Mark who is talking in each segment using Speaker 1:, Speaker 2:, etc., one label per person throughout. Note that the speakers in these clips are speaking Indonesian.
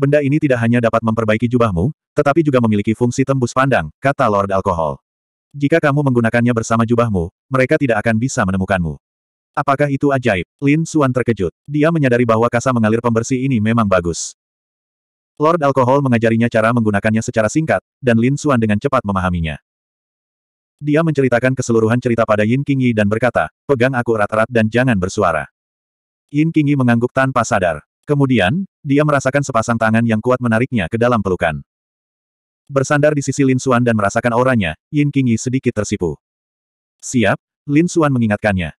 Speaker 1: benda ini tidak hanya dapat memperbaiki jubahmu, tetapi juga memiliki fungsi tembus pandang, kata Lord Alkohol. Jika kamu menggunakannya bersama jubahmu, mereka tidak akan bisa menemukanmu. Apakah itu ajaib? Lin Suan terkejut. Dia menyadari bahwa kasa mengalir pembersih ini memang bagus. Lord Alkohol mengajarinya cara menggunakannya secara singkat, dan Lin Suan dengan cepat memahaminya. Dia menceritakan keseluruhan cerita pada Yin Qingyi dan berkata, pegang aku erat-erat dan jangan bersuara. Yin Qingyi mengangguk tanpa sadar. Kemudian, dia merasakan sepasang tangan yang kuat menariknya ke dalam pelukan. Bersandar di sisi Lin Suan dan merasakan auranya, Yin Qingyi sedikit tersipu. Siap, Lin Suan mengingatkannya.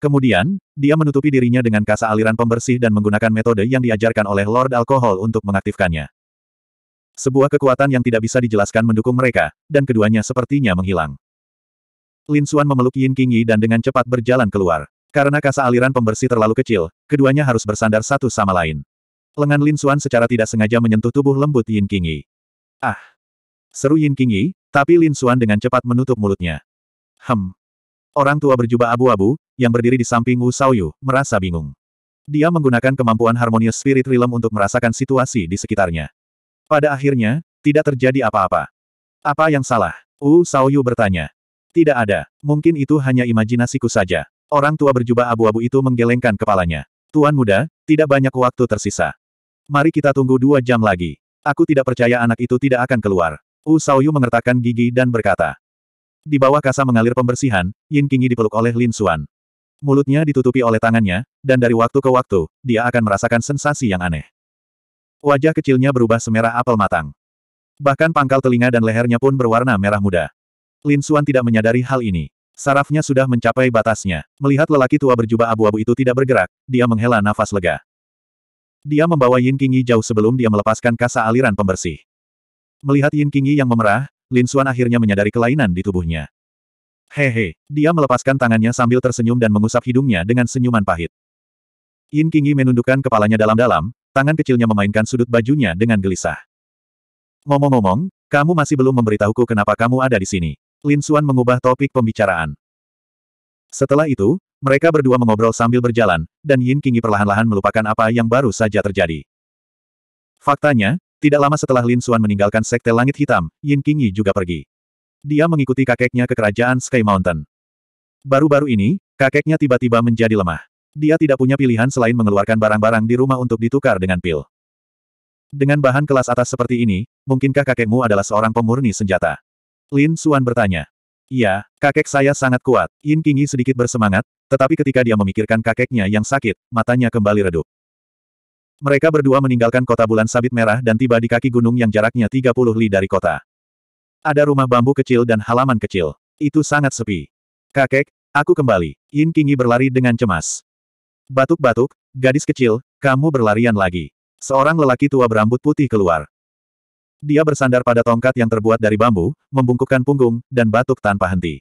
Speaker 1: Kemudian, dia menutupi dirinya dengan kasa aliran pembersih dan menggunakan metode yang diajarkan oleh Lord Alkohol untuk mengaktifkannya. Sebuah kekuatan yang tidak bisa dijelaskan mendukung mereka, dan keduanya sepertinya menghilang. Lin Suan memeluk Yin Qingyi dan dengan cepat berjalan keluar. Karena kasa aliran pembersih terlalu kecil, keduanya harus bersandar satu sama lain. Lengan Lin Xuan secara tidak sengaja menyentuh tubuh lembut Yin Qingyi. Ah! Seru Yin Qingyi, tapi Lin Xuan dengan cepat menutup mulutnya. Hem! Orang tua berjubah abu-abu, yang berdiri di samping Wu Saoyu, merasa bingung. Dia menggunakan kemampuan harmonius spirit realm untuk merasakan situasi di sekitarnya. Pada akhirnya, tidak terjadi apa-apa. Apa yang salah? Wu Saoyu bertanya. Tidak ada, mungkin itu hanya imajinasiku saja. Orang tua berjubah abu-abu itu menggelengkan kepalanya. Tuan muda, tidak banyak waktu tersisa. Mari kita tunggu dua jam lagi. Aku tidak percaya anak itu tidak akan keluar. U Saoyu mengertakkan gigi dan berkata. Di bawah kasa mengalir pembersihan, Yin Qingyi dipeluk oleh Lin Xuan. Mulutnya ditutupi oleh tangannya, dan dari waktu ke waktu, dia akan merasakan sensasi yang aneh. Wajah kecilnya berubah semerah apel matang. Bahkan pangkal telinga dan lehernya pun berwarna merah muda. Lin Xuan tidak menyadari hal ini. Sarafnya sudah mencapai batasnya. Melihat lelaki tua berjubah abu-abu itu tidak bergerak, dia menghela nafas lega. Dia membawa Yin Qingyi jauh sebelum dia melepaskan kasa aliran pembersih. Melihat Yin Qingyi yang memerah, Lin Xuan akhirnya menyadari kelainan di tubuhnya. Hehe, dia melepaskan tangannya sambil tersenyum dan mengusap hidungnya dengan senyuman pahit. Yin Qingyi menundukkan kepalanya dalam-dalam, tangan kecilnya memainkan sudut bajunya dengan gelisah. Ngomong-ngomong, kamu masih belum memberitahuku kenapa kamu ada di sini. Lin Xuan mengubah topik pembicaraan. Setelah itu, mereka berdua mengobrol sambil berjalan, dan Yin Qingyi perlahan-lahan melupakan apa yang baru saja terjadi. Faktanya, tidak lama setelah Lin Xuan meninggalkan Sekte Langit Hitam, Yin Qingyi juga pergi. Dia mengikuti kakeknya ke kerajaan Sky Mountain. Baru-baru ini, kakeknya tiba-tiba menjadi lemah. Dia tidak punya pilihan selain mengeluarkan barang-barang di rumah untuk ditukar dengan pil. Dengan bahan kelas atas seperti ini, mungkinkah kakekmu adalah seorang pemurni senjata? Lin Suan bertanya. Iya, kakek saya sangat kuat. Yin Qingyi sedikit bersemangat, tetapi ketika dia memikirkan kakeknya yang sakit, matanya kembali redup. Mereka berdua meninggalkan kota bulan sabit merah dan tiba di kaki gunung yang jaraknya 30 li dari kota. Ada rumah bambu kecil dan halaman kecil. Itu sangat sepi. Kakek, aku kembali. Yin Qingyi berlari dengan cemas. Batuk-batuk, gadis kecil, kamu berlarian lagi. Seorang lelaki tua berambut putih keluar. Dia bersandar pada tongkat yang terbuat dari bambu, membungkukkan punggung, dan batuk tanpa henti.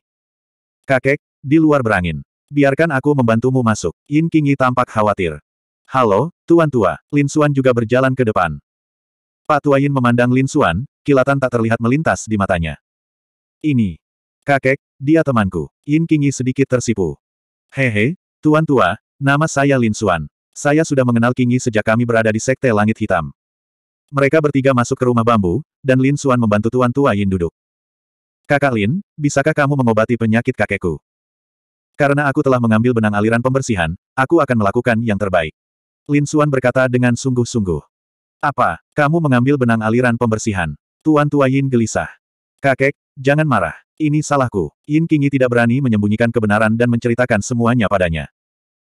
Speaker 1: Kakek, di luar berangin. Biarkan aku membantumu masuk. Yin Qingyi tampak khawatir. Halo, Tuan Tua. Lin Suan juga berjalan ke depan. Pak Tua Yin memandang Lin Suan, kilatan tak terlihat melintas di matanya. Ini. Kakek, dia temanku. Yin Qingyi sedikit tersipu. Hehe, Tuan Tua, nama saya Lin Suan. Saya sudah mengenal Qingyi sejak kami berada di Sekte Langit Hitam. Mereka bertiga masuk ke rumah bambu, dan Lin Suan membantu Tuan Tua Yin duduk. Kakak Lin, bisakah kamu mengobati penyakit kakekku? Karena aku telah mengambil benang aliran pembersihan, aku akan melakukan yang terbaik. Lin Suan berkata dengan sungguh-sungguh. Apa, kamu mengambil benang aliran pembersihan? Tuan Tua Yin gelisah. Kakek, jangan marah. Ini salahku. Yin Kingi tidak berani menyembunyikan kebenaran dan menceritakan semuanya padanya.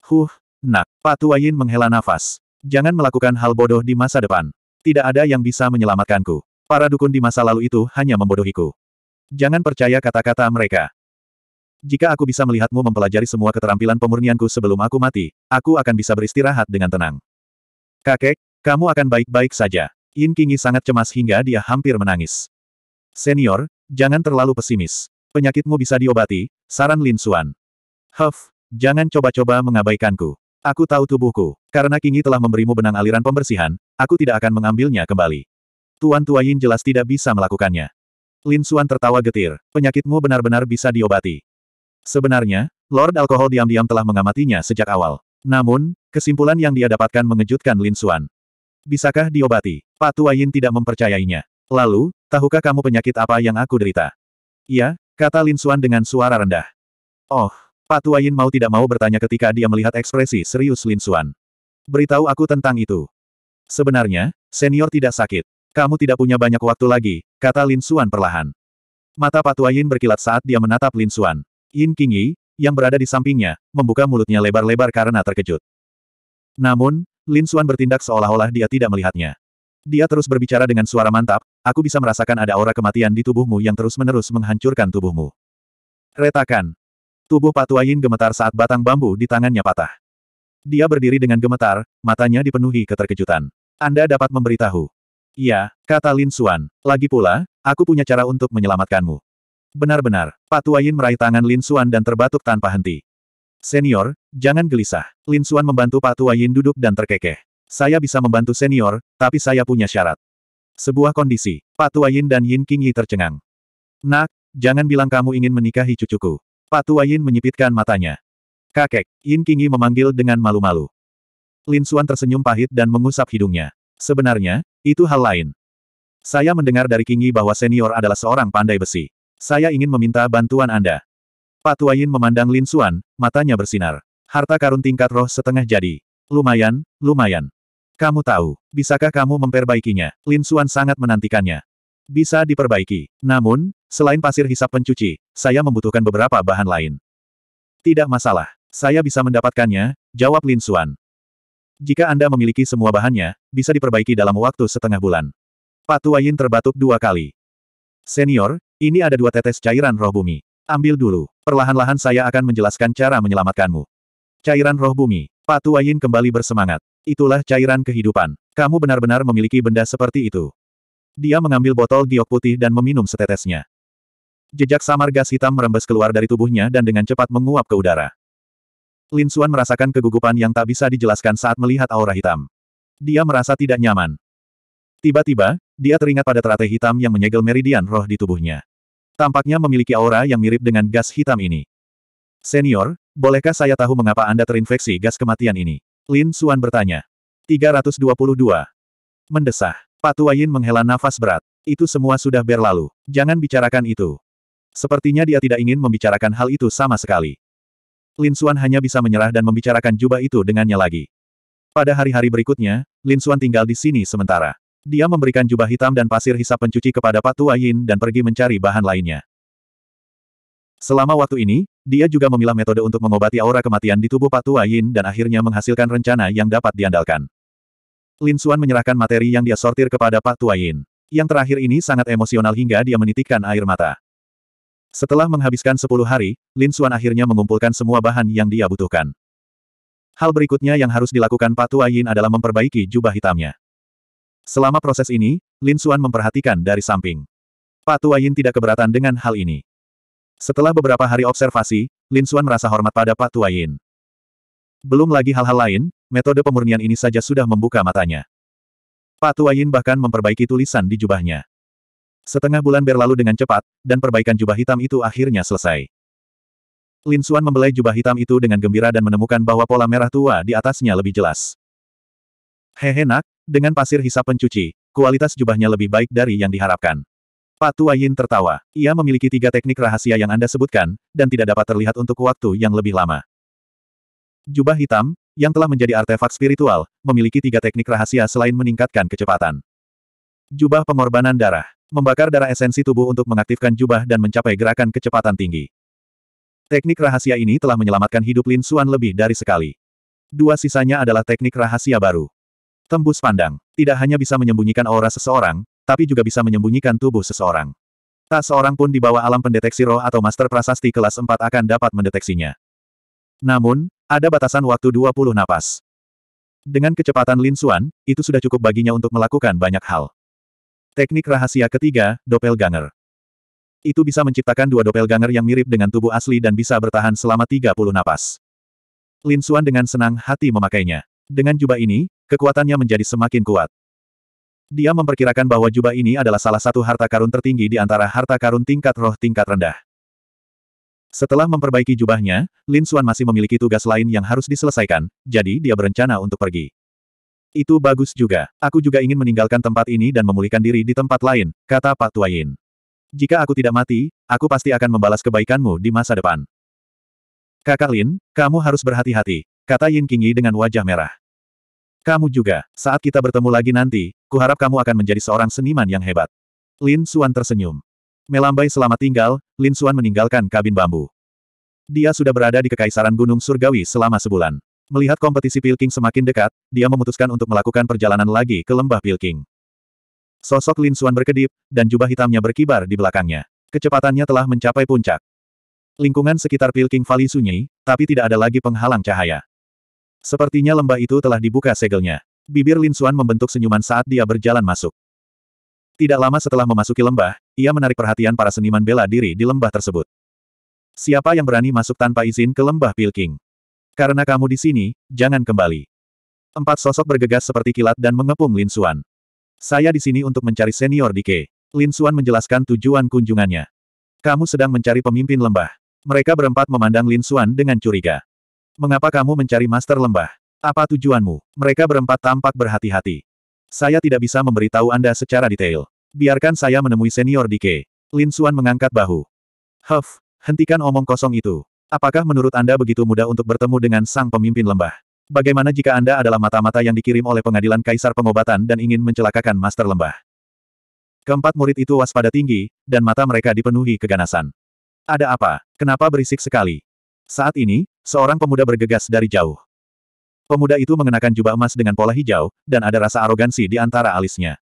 Speaker 1: Huh, nak. Pak Tua Yin menghela nafas. Jangan melakukan hal bodoh di masa depan. Tidak ada yang bisa menyelamatkanku. Para dukun di masa lalu itu hanya membodohiku. Jangan percaya kata-kata mereka. Jika aku bisa melihatmu mempelajari semua keterampilan pemurnianku sebelum aku mati, aku akan bisa beristirahat dengan tenang. Kakek, kamu akan baik-baik saja. Yin Qingyi sangat cemas hingga dia hampir menangis. Senior, jangan terlalu pesimis. Penyakitmu bisa diobati, saran Lin Suan. Huff, jangan coba-coba mengabaikanku. Aku tahu tubuhku. Karena Kingi telah memberimu benang aliran pembersihan, aku tidak akan mengambilnya kembali. Tuan Tua Yin jelas tidak bisa melakukannya. Lin Suan tertawa getir. Penyakitmu benar-benar bisa diobati. Sebenarnya, Lord Alkohol diam-diam telah mengamatinya sejak awal. Namun, kesimpulan yang dia dapatkan mengejutkan Lin Suan. Bisakah diobati? Pak Tua Yin tidak mempercayainya. Lalu, tahukah kamu penyakit apa yang aku derita? Iya, kata Lin Suan dengan suara rendah. Oh, Pak Tuayin mau tidak mau bertanya ketika dia melihat ekspresi serius Lin Xuan. Beritahu aku tentang itu. Sebenarnya, senior tidak sakit. Kamu tidak punya banyak waktu lagi, kata Lin Xuan perlahan. Mata Pak Tuayin berkilat saat dia menatap Lin Xuan. Yin King Yi, yang berada di sampingnya, membuka mulutnya lebar-lebar karena terkejut. Namun, Lin Xuan bertindak seolah-olah dia tidak melihatnya. Dia terus berbicara dengan suara mantap, aku bisa merasakan ada aura kematian di tubuhmu yang terus-menerus menghancurkan tubuhmu. Retakan, Tubuh Patuayin gemetar saat batang bambu di tangannya patah. Dia berdiri dengan gemetar, matanya dipenuhi keterkejutan. Anda dapat memberitahu. Ya, kata Lin Suan. Lagi pula, aku punya cara untuk menyelamatkanmu. Benar-benar, Patuayin meraih tangan Lin Suan dan terbatuk tanpa henti. Senior, jangan gelisah. Lin Suan membantu Patuayin duduk dan terkekeh. Saya bisa membantu senior, tapi saya punya syarat. Sebuah kondisi, Patuayin dan Yin Qingyi tercengang. Nak, jangan bilang kamu ingin menikahi cucuku. Tua Yin menyipitkan matanya. Kakek, Yin Kingi memanggil dengan malu-malu. Lin Xuan tersenyum pahit dan mengusap hidungnya. Sebenarnya, itu hal lain. Saya mendengar dari Kingi bahwa senior adalah seorang pandai besi. Saya ingin meminta bantuan Anda. Tua Yin memandang Lin Xuan, matanya bersinar. Harta karun tingkat roh setengah jadi. Lumayan, lumayan. Kamu tahu, bisakah kamu memperbaikinya? Lin Xuan sangat menantikannya. Bisa diperbaiki. Namun, selain pasir hisap pencuci, saya membutuhkan beberapa bahan lain. Tidak masalah. Saya bisa mendapatkannya, jawab Lin Xuan. Jika Anda memiliki semua bahannya, bisa diperbaiki dalam waktu setengah bulan. Pak Tuayin terbatuk dua kali. Senior, ini ada dua tetes cairan roh bumi. Ambil dulu. Perlahan-lahan saya akan menjelaskan cara menyelamatkanmu. Cairan roh bumi. Pak Tuayin kembali bersemangat. Itulah cairan kehidupan. Kamu benar-benar memiliki benda seperti itu. Dia mengambil botol giok putih dan meminum setetesnya. Jejak samar gas hitam merembes keluar dari tubuhnya dan dengan cepat menguap ke udara. Lin Suan merasakan kegugupan yang tak bisa dijelaskan saat melihat aura hitam. Dia merasa tidak nyaman. Tiba-tiba, dia teringat pada teratai hitam yang menyegel meridian roh di tubuhnya. Tampaknya memiliki aura yang mirip dengan gas hitam ini. Senior, bolehkah saya tahu mengapa Anda terinfeksi gas kematian ini? Lin Suan bertanya. 322. Mendesah. Patu Ayin menghela nafas berat. Itu semua sudah berlalu. Jangan bicarakan itu. Sepertinya dia tidak ingin membicarakan hal itu sama sekali. Lin Xuan hanya bisa menyerah dan membicarakan jubah itu dengannya lagi. Pada hari-hari berikutnya, Lin Xuan tinggal di sini sementara. Dia memberikan jubah hitam dan pasir hisap pencuci kepada Patu Ayin dan pergi mencari bahan lainnya. Selama waktu ini, dia juga memilah metode untuk mengobati aura kematian di tubuh Patu Ayin dan akhirnya menghasilkan rencana yang dapat diandalkan. Lin Xuan menyerahkan materi yang dia sortir kepada Pak Tuayin. Yang terakhir ini sangat emosional hingga dia menitikkan air mata. Setelah menghabiskan 10 hari, Lin Xuan akhirnya mengumpulkan semua bahan yang dia butuhkan. Hal berikutnya yang harus dilakukan Pak Tuayin adalah memperbaiki jubah hitamnya. Selama proses ini, Lin Xuan memperhatikan dari samping. Pak Tuayin tidak keberatan dengan hal ini. Setelah beberapa hari observasi, Lin Xuan merasa hormat pada Pak Tuayin. Belum lagi hal-hal lain, metode pemurnian ini saja sudah membuka matanya. Pak Tuayin bahkan memperbaiki tulisan di jubahnya. Setengah bulan berlalu dengan cepat, dan perbaikan jubah hitam itu akhirnya selesai. Lin Xuan membelai jubah hitam itu dengan gembira dan menemukan bahwa pola merah tua di atasnya lebih jelas. Hehe nak, dengan pasir hisap pencuci, kualitas jubahnya lebih baik dari yang diharapkan. Pak Tuayin tertawa. Ia memiliki tiga teknik rahasia yang Anda sebutkan, dan tidak dapat terlihat untuk waktu yang lebih lama. Jubah hitam, yang telah menjadi artefak spiritual, memiliki tiga teknik rahasia selain meningkatkan kecepatan. Jubah pengorbanan darah. Membakar darah esensi tubuh untuk mengaktifkan jubah dan mencapai gerakan kecepatan tinggi. Teknik rahasia ini telah menyelamatkan hidup Lin Suan lebih dari sekali. Dua sisanya adalah teknik rahasia baru. Tembus pandang. Tidak hanya bisa menyembunyikan aura seseorang, tapi juga bisa menyembunyikan tubuh seseorang. Tak seorang pun di bawah alam pendeteksi roh atau master prasasti kelas 4 akan dapat mendeteksinya. Namun, ada batasan waktu 20 napas. Dengan kecepatan Lin Suan, itu sudah cukup baginya untuk melakukan banyak hal. Teknik rahasia ketiga, Doppelganger. Itu bisa menciptakan dua doppelganger yang mirip dengan tubuh asli dan bisa bertahan selama 30 napas. Lin Suan dengan senang hati memakainya. Dengan jubah ini, kekuatannya menjadi semakin kuat. Dia memperkirakan bahwa jubah ini adalah salah satu harta karun tertinggi di antara harta karun tingkat roh tingkat rendah. Setelah memperbaiki jubahnya, Lin Xuan masih memiliki tugas lain yang harus diselesaikan, jadi dia berencana untuk pergi. Itu bagus juga. Aku juga ingin meninggalkan tempat ini dan memulihkan diri di tempat lain, kata Pak Tuayin. Jika aku tidak mati, aku pasti akan membalas kebaikanmu di masa depan. Kakak Lin, kamu harus berhati-hati, kata Yin Qingyi dengan wajah merah. Kamu juga, saat kita bertemu lagi nanti, kuharap kamu akan menjadi seorang seniman yang hebat. Lin Xuan tersenyum. Melambai selamat tinggal, Lin Suan meninggalkan kabin bambu. Dia sudah berada di Kekaisaran Gunung Surgawi selama sebulan. Melihat kompetisi Pilking semakin dekat, dia memutuskan untuk melakukan perjalanan lagi ke lembah Pilking. Sosok Lin Suan berkedip, dan jubah hitamnya berkibar di belakangnya. Kecepatannya telah mencapai puncak. Lingkungan sekitar Pilking Valley sunyi, tapi tidak ada lagi penghalang cahaya. Sepertinya lembah itu telah dibuka segelnya. Bibir Lin Suan membentuk senyuman saat dia berjalan masuk. Tidak lama setelah memasuki lembah, ia menarik perhatian para seniman bela diri di lembah tersebut. Siapa yang berani masuk tanpa izin ke lembah Pilking? Karena kamu di sini, jangan kembali. Empat sosok bergegas seperti kilat dan mengepung Lin Xuan. Saya di sini untuk mencari senior Di Dike. Lin Xuan menjelaskan tujuan kunjungannya. Kamu sedang mencari pemimpin lembah. Mereka berempat memandang Lin Xuan dengan curiga. Mengapa kamu mencari master lembah? Apa tujuanmu? Mereka berempat tampak berhati-hati. Saya tidak bisa memberitahu Anda secara detail. Biarkan saya menemui senior DK. Lin Suan mengangkat bahu. Huff, hentikan omong kosong itu. Apakah menurut Anda begitu mudah untuk bertemu dengan sang pemimpin lembah? Bagaimana jika Anda adalah mata-mata yang dikirim oleh pengadilan kaisar pengobatan dan ingin mencelakakan master lembah? Keempat murid itu waspada tinggi, dan mata mereka dipenuhi keganasan. Ada apa? Kenapa berisik sekali? Saat ini, seorang pemuda bergegas dari jauh. Pemuda itu mengenakan jubah emas dengan pola hijau, dan ada rasa arogansi di antara alisnya.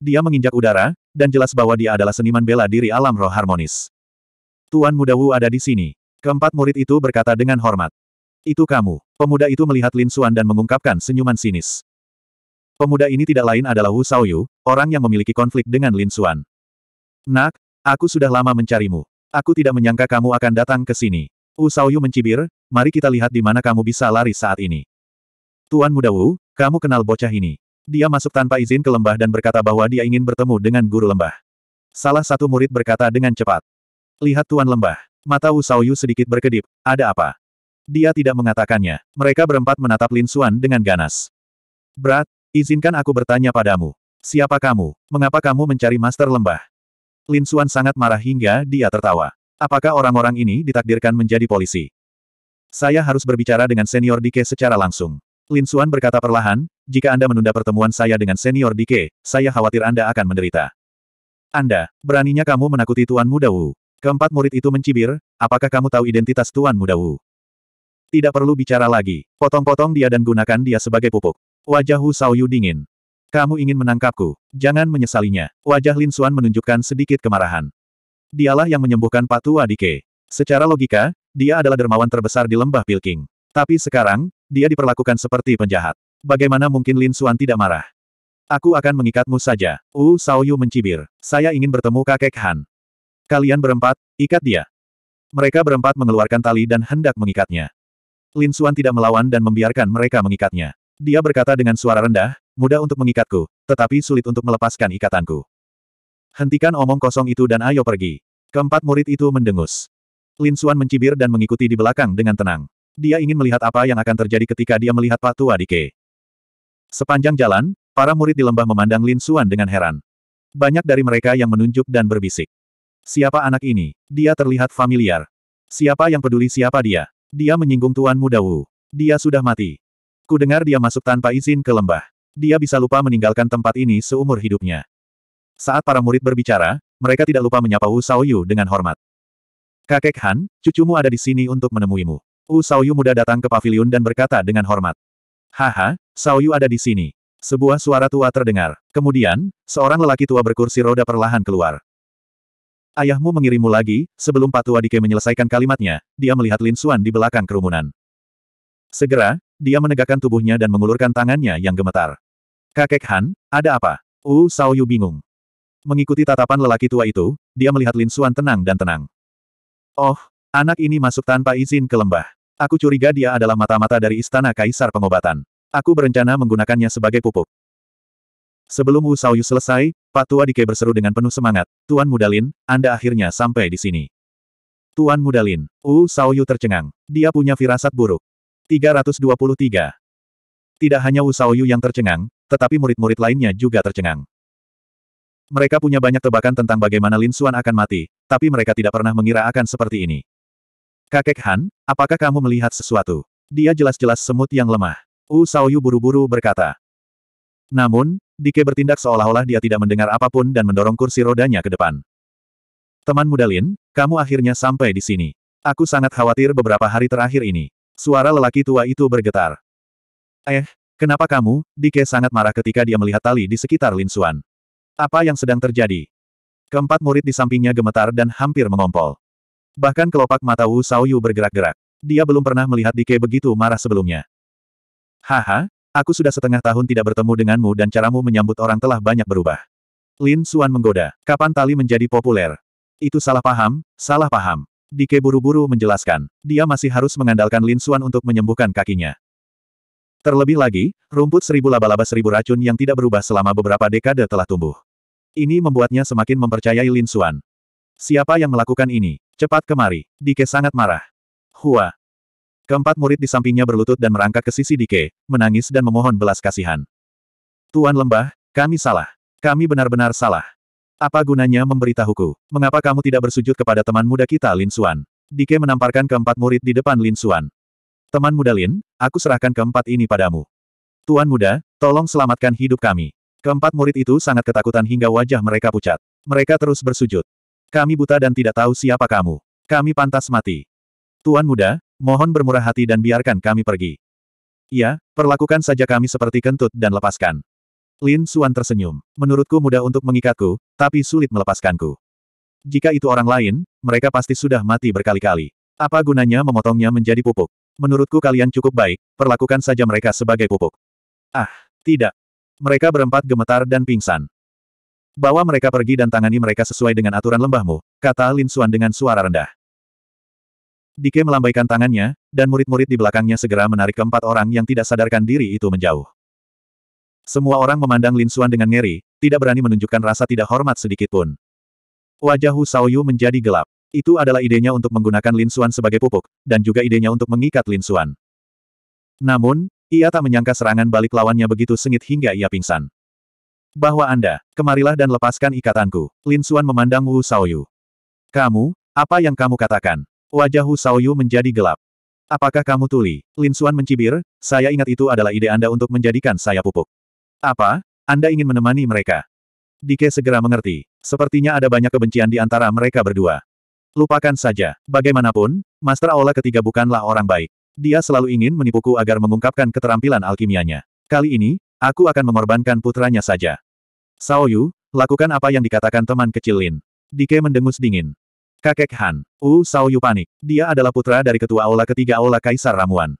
Speaker 1: Dia menginjak udara, dan jelas bahwa dia adalah seniman bela diri alam roh harmonis. Tuan Muda Wu ada di sini. Keempat murid itu berkata dengan hormat. Itu kamu. Pemuda itu melihat Lin Suan dan mengungkapkan senyuman sinis. Pemuda ini tidak lain adalah Wu Saoyu, orang yang memiliki konflik dengan Lin Suan. Nak, aku sudah lama mencarimu. Aku tidak menyangka kamu akan datang ke sini. U Saoyu mencibir, mari kita lihat di mana kamu bisa lari saat ini. Tuan Muda Wu, kamu kenal bocah ini. Dia masuk tanpa izin ke lembah dan berkata bahwa dia ingin bertemu dengan guru lembah. Salah satu murid berkata dengan cepat. Lihat Tuan Lembah. Mata U Saoyu sedikit berkedip, ada apa? Dia tidak mengatakannya. Mereka berempat menatap Lin Xuan dengan ganas. Berat, izinkan aku bertanya padamu. Siapa kamu? Mengapa kamu mencari master lembah? Lin Xuan sangat marah hingga dia tertawa. Apakah orang-orang ini ditakdirkan menjadi polisi? Saya harus berbicara dengan senior Dike secara langsung. Lin Xuan berkata perlahan, jika Anda menunda pertemuan saya dengan senior Dike, saya khawatir Anda akan menderita. Anda, beraninya kamu menakuti Tuan Muda Wu. Keempat murid itu mencibir, apakah kamu tahu identitas Tuan Muda Wu? Tidak perlu bicara lagi. Potong-potong dia dan gunakan dia sebagai pupuk. Wajah Hu Saoyu dingin. Kamu ingin menangkapku. Jangan menyesalinya. Wajah Lin Xuan menunjukkan sedikit kemarahan. Dialah yang menyembuhkan Patu Adike. Secara logika, dia adalah dermawan terbesar di lembah Pilking. Tapi sekarang, dia diperlakukan seperti penjahat. Bagaimana mungkin Lin Suan tidak marah? Aku akan mengikatmu saja. Wu Saoyu mencibir. Saya ingin bertemu kakek Han. Kalian berempat, ikat dia. Mereka berempat mengeluarkan tali dan hendak mengikatnya. Lin Suan tidak melawan dan membiarkan mereka mengikatnya. Dia berkata dengan suara rendah, mudah untuk mengikatku, tetapi sulit untuk melepaskan ikatanku. Hentikan omong kosong itu dan ayo pergi. Keempat murid itu mendengus. Lin Suan mencibir dan mengikuti di belakang dengan tenang. Dia ingin melihat apa yang akan terjadi ketika dia melihat Pak Tua Dike. Sepanjang jalan, para murid di lembah memandang Lin Suan dengan heran. Banyak dari mereka yang menunjuk dan berbisik. Siapa anak ini? Dia terlihat familiar. Siapa yang peduli siapa dia? Dia menyinggung Tuan Muda Wu. Dia sudah mati. Kudengar dia masuk tanpa izin ke lembah. Dia bisa lupa meninggalkan tempat ini seumur hidupnya. Saat para murid berbicara, mereka tidak lupa menyapa Wu Saoyu dengan hormat. Kakek Han, cucumu ada di sini untuk menemuimu. Wu Saoyu muda datang ke pavilion dan berkata dengan hormat. Haha, Saoyu ada di sini. Sebuah suara tua terdengar. Kemudian, seorang lelaki tua berkursi roda perlahan keluar. Ayahmu mengirimmu lagi, sebelum Patua Dike menyelesaikan kalimatnya, dia melihat Lin Xuan di belakang kerumunan. Segera, dia menegakkan tubuhnya dan mengulurkan tangannya yang gemetar. Kakek Han, ada apa? Wu Saoyu bingung. Mengikuti tatapan lelaki tua itu, dia melihat Lin Xuan tenang dan tenang. Oh, anak ini masuk tanpa izin ke lembah. Aku curiga dia adalah mata-mata dari Istana Kaisar Pengobatan. Aku berencana menggunakannya sebagai pupuk. Sebelum Wu Yu selesai, Pak Tua Dike berseru dengan penuh semangat, Tuan Mudalin, Anda akhirnya sampai di sini. Tuan Mudalin, Wu Yu tercengang. Dia punya firasat buruk. 323. Tidak hanya Wu Yu yang tercengang, tetapi murid-murid lainnya juga tercengang. Mereka punya banyak tebakan tentang bagaimana Lin Xuan akan mati, tapi mereka tidak pernah mengira akan seperti ini. Kakek Han, apakah kamu melihat sesuatu? Dia jelas-jelas semut yang lemah. Wu Yu buru-buru berkata. Namun, Dike bertindak seolah-olah dia tidak mendengar apapun dan mendorong kursi rodanya ke depan. Teman muda Lin, kamu akhirnya sampai di sini. Aku sangat khawatir beberapa hari terakhir ini. Suara lelaki tua itu bergetar. Eh, kenapa kamu? Dike sangat marah ketika dia melihat tali di sekitar Lin Xuan. Apa yang sedang terjadi? Keempat murid di sampingnya gemetar dan hampir mengompol. Bahkan kelopak mata Wu Saoyu bergerak-gerak. Dia belum pernah melihat Dike begitu marah sebelumnya. Haha, aku sudah setengah tahun tidak bertemu denganmu dan caramu menyambut orang telah banyak berubah. Lin Suan menggoda, kapan tali menjadi populer? Itu salah paham, salah paham. Dike buru-buru menjelaskan, dia masih harus mengandalkan Lin Suan untuk menyembuhkan kakinya. Terlebih lagi, rumput seribu laba-laba seribu racun yang tidak berubah selama beberapa dekade telah tumbuh. Ini membuatnya semakin mempercayai Lin Xuan. Siapa yang melakukan ini? Cepat kemari. Dike sangat marah. Hua. Keempat murid di sampingnya berlutut dan merangkak ke sisi Dike, menangis dan memohon belas kasihan. Tuan Lembah, kami salah. Kami benar-benar salah. Apa gunanya memberitahuku? Mengapa kamu tidak bersujud kepada teman muda kita Lin Xuan? Dike menamparkan keempat murid di depan Lin Xuan. Teman muda Lin, aku serahkan keempat ini padamu. Tuan muda, tolong selamatkan hidup kami. Keempat murid itu sangat ketakutan hingga wajah mereka pucat. Mereka terus bersujud. Kami buta dan tidak tahu siapa kamu. Kami pantas mati. Tuan muda, mohon bermurah hati dan biarkan kami pergi. Ya, perlakukan saja kami seperti kentut dan lepaskan. Lin Suan tersenyum. Menurutku mudah untuk mengikatku, tapi sulit melepaskanku. Jika itu orang lain, mereka pasti sudah mati berkali-kali. Apa gunanya memotongnya menjadi pupuk? Menurutku kalian cukup baik, perlakukan saja mereka sebagai pupuk. Ah, tidak, mereka berempat gemetar dan pingsan. Bawa mereka pergi dan tangani mereka sesuai dengan aturan lembahmu, kata Lin Suan dengan suara rendah. Dike melambaikan tangannya, dan murid-murid di belakangnya segera menarik keempat orang yang tidak sadarkan diri itu menjauh. Semua orang memandang Lin Suan dengan ngeri, tidak berani menunjukkan rasa tidak hormat sedikitpun. Wajah Hu Saoyu menjadi gelap. Itu adalah idenya untuk menggunakan Lin Suan sebagai pupuk, dan juga idenya untuk mengikat Lin Suan. Namun, ia tak menyangka serangan balik lawannya begitu sengit hingga ia pingsan. Bahwa Anda, kemarilah dan lepaskan ikatanku. Lin Suan memandang Wu Saoyu. Kamu, apa yang kamu katakan? Wajah Wu Saoyu menjadi gelap. Apakah kamu tuli? Lin Suan mencibir, saya ingat itu adalah ide Anda untuk menjadikan saya pupuk. Apa? Anda ingin menemani mereka? Dike segera mengerti. Sepertinya ada banyak kebencian di antara mereka berdua. Lupakan saja. Bagaimanapun, Master Aula ketiga bukanlah orang baik. Dia selalu ingin menipuku agar mengungkapkan keterampilan alkimianya. Kali ini, aku akan mengorbankan putranya saja. Sao Yu, lakukan apa yang dikatakan teman kecil Lin. Dike mendengus dingin. Kakek Han, U Sao Yu panik. Dia adalah putra dari ketua aula ketiga aula Kaisar Ramuan.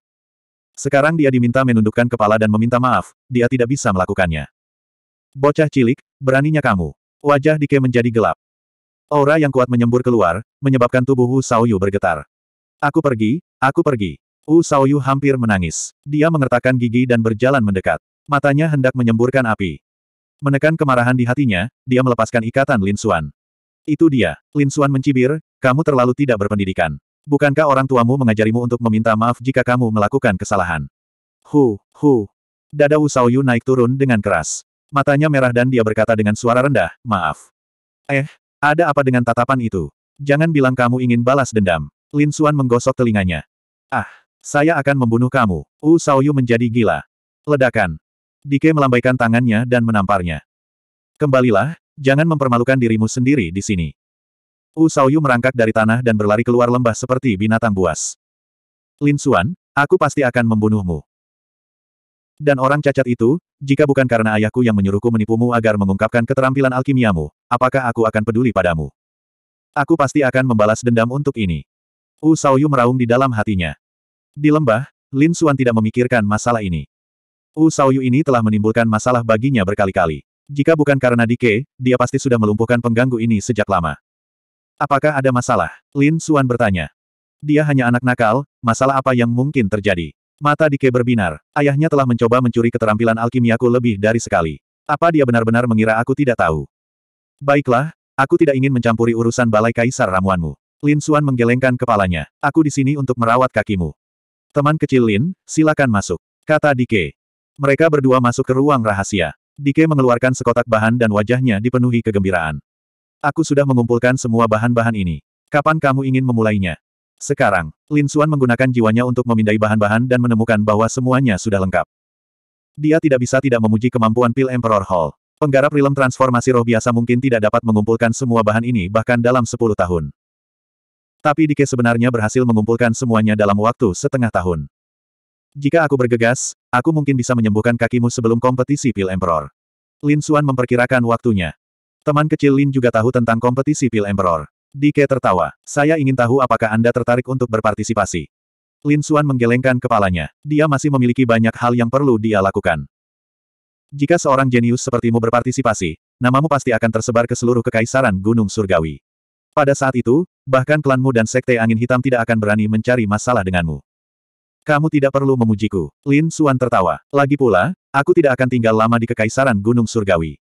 Speaker 1: Sekarang dia diminta menundukkan kepala dan meminta maaf, dia tidak bisa melakukannya. Bocah cilik, beraninya kamu. Wajah Dike menjadi gelap. Aura yang kuat menyembur keluar, menyebabkan tubuh Wu Yu bergetar. Aku pergi, aku pergi. Wu Saoyu hampir menangis. Dia mengertakkan gigi dan berjalan mendekat. Matanya hendak menyemburkan api. Menekan kemarahan di hatinya, dia melepaskan ikatan Lin Xuan. Itu dia. Lin Xuan mencibir, kamu terlalu tidak berpendidikan. Bukankah orang tuamu mengajarimu untuk meminta maaf jika kamu melakukan kesalahan? Hu, hu. Dada Wu Saoyu naik turun dengan keras. Matanya merah dan dia berkata dengan suara rendah, maaf. Eh, ada apa dengan tatapan itu? Jangan bilang kamu ingin balas dendam. Lin Xuan menggosok telinganya. Ah, saya akan membunuh kamu. U Saoyu menjadi gila. Ledakan. Dike melambaikan tangannya dan menamparnya. Kembalilah, jangan mempermalukan dirimu sendiri di sini. U Saoyu merangkak dari tanah dan berlari keluar lembah seperti binatang buas. Lin Xuan, aku pasti akan membunuhmu. Dan orang cacat itu, jika bukan karena ayahku yang menyuruhku menipumu agar mengungkapkan keterampilan alkimiamu, apakah aku akan peduli padamu? Aku pasti akan membalas dendam untuk ini. U Saoyu meraung di dalam hatinya. Di lembah, Lin Suan tidak memikirkan masalah ini. Wu Saoyu ini telah menimbulkan masalah baginya berkali-kali. Jika bukan karena Dike, dia pasti sudah melumpuhkan pengganggu ini sejak lama. Apakah ada masalah? Lin Suan bertanya. Dia hanya anak nakal, masalah apa yang mungkin terjadi? Mata Dike berbinar. Ayahnya telah mencoba mencuri keterampilan alkimiaku lebih dari sekali. Apa dia benar-benar mengira aku tidak tahu? Baiklah, aku tidak ingin mencampuri urusan balai kaisar ramuanmu. Lin Suan menggelengkan kepalanya. Aku di sini untuk merawat kakimu. Teman kecil Lin, silakan masuk. Kata Dike. Mereka berdua masuk ke ruang rahasia. Dike mengeluarkan sekotak bahan dan wajahnya dipenuhi kegembiraan. Aku sudah mengumpulkan semua bahan-bahan ini. Kapan kamu ingin memulainya? Sekarang, Lin Suan menggunakan jiwanya untuk memindai bahan-bahan dan menemukan bahwa semuanya sudah lengkap. Dia tidak bisa tidak memuji kemampuan pil Emperor Hall. Penggarap rilem transformasi roh biasa mungkin tidak dapat mengumpulkan semua bahan ini bahkan dalam 10 tahun. Tapi Dike sebenarnya berhasil mengumpulkan semuanya dalam waktu setengah tahun. Jika aku bergegas, aku mungkin bisa menyembuhkan kakimu sebelum kompetisi Pil Emperor. Lin Suan memperkirakan waktunya. Teman kecil Lin juga tahu tentang kompetisi Pil Emperor. Dike tertawa. Saya ingin tahu apakah Anda tertarik untuk berpartisipasi. Lin Suan menggelengkan kepalanya. Dia masih memiliki banyak hal yang perlu dia lakukan. Jika seorang jenius sepertimu berpartisipasi, namamu pasti akan tersebar ke seluruh kekaisaran Gunung Surgawi. Pada saat itu, bahkan klanmu dan Sekte Angin Hitam tidak akan berani mencari masalah denganmu. Kamu tidak perlu memujiku. Lin Suan tertawa. Lagi pula, aku tidak akan tinggal lama di Kekaisaran Gunung Surgawi.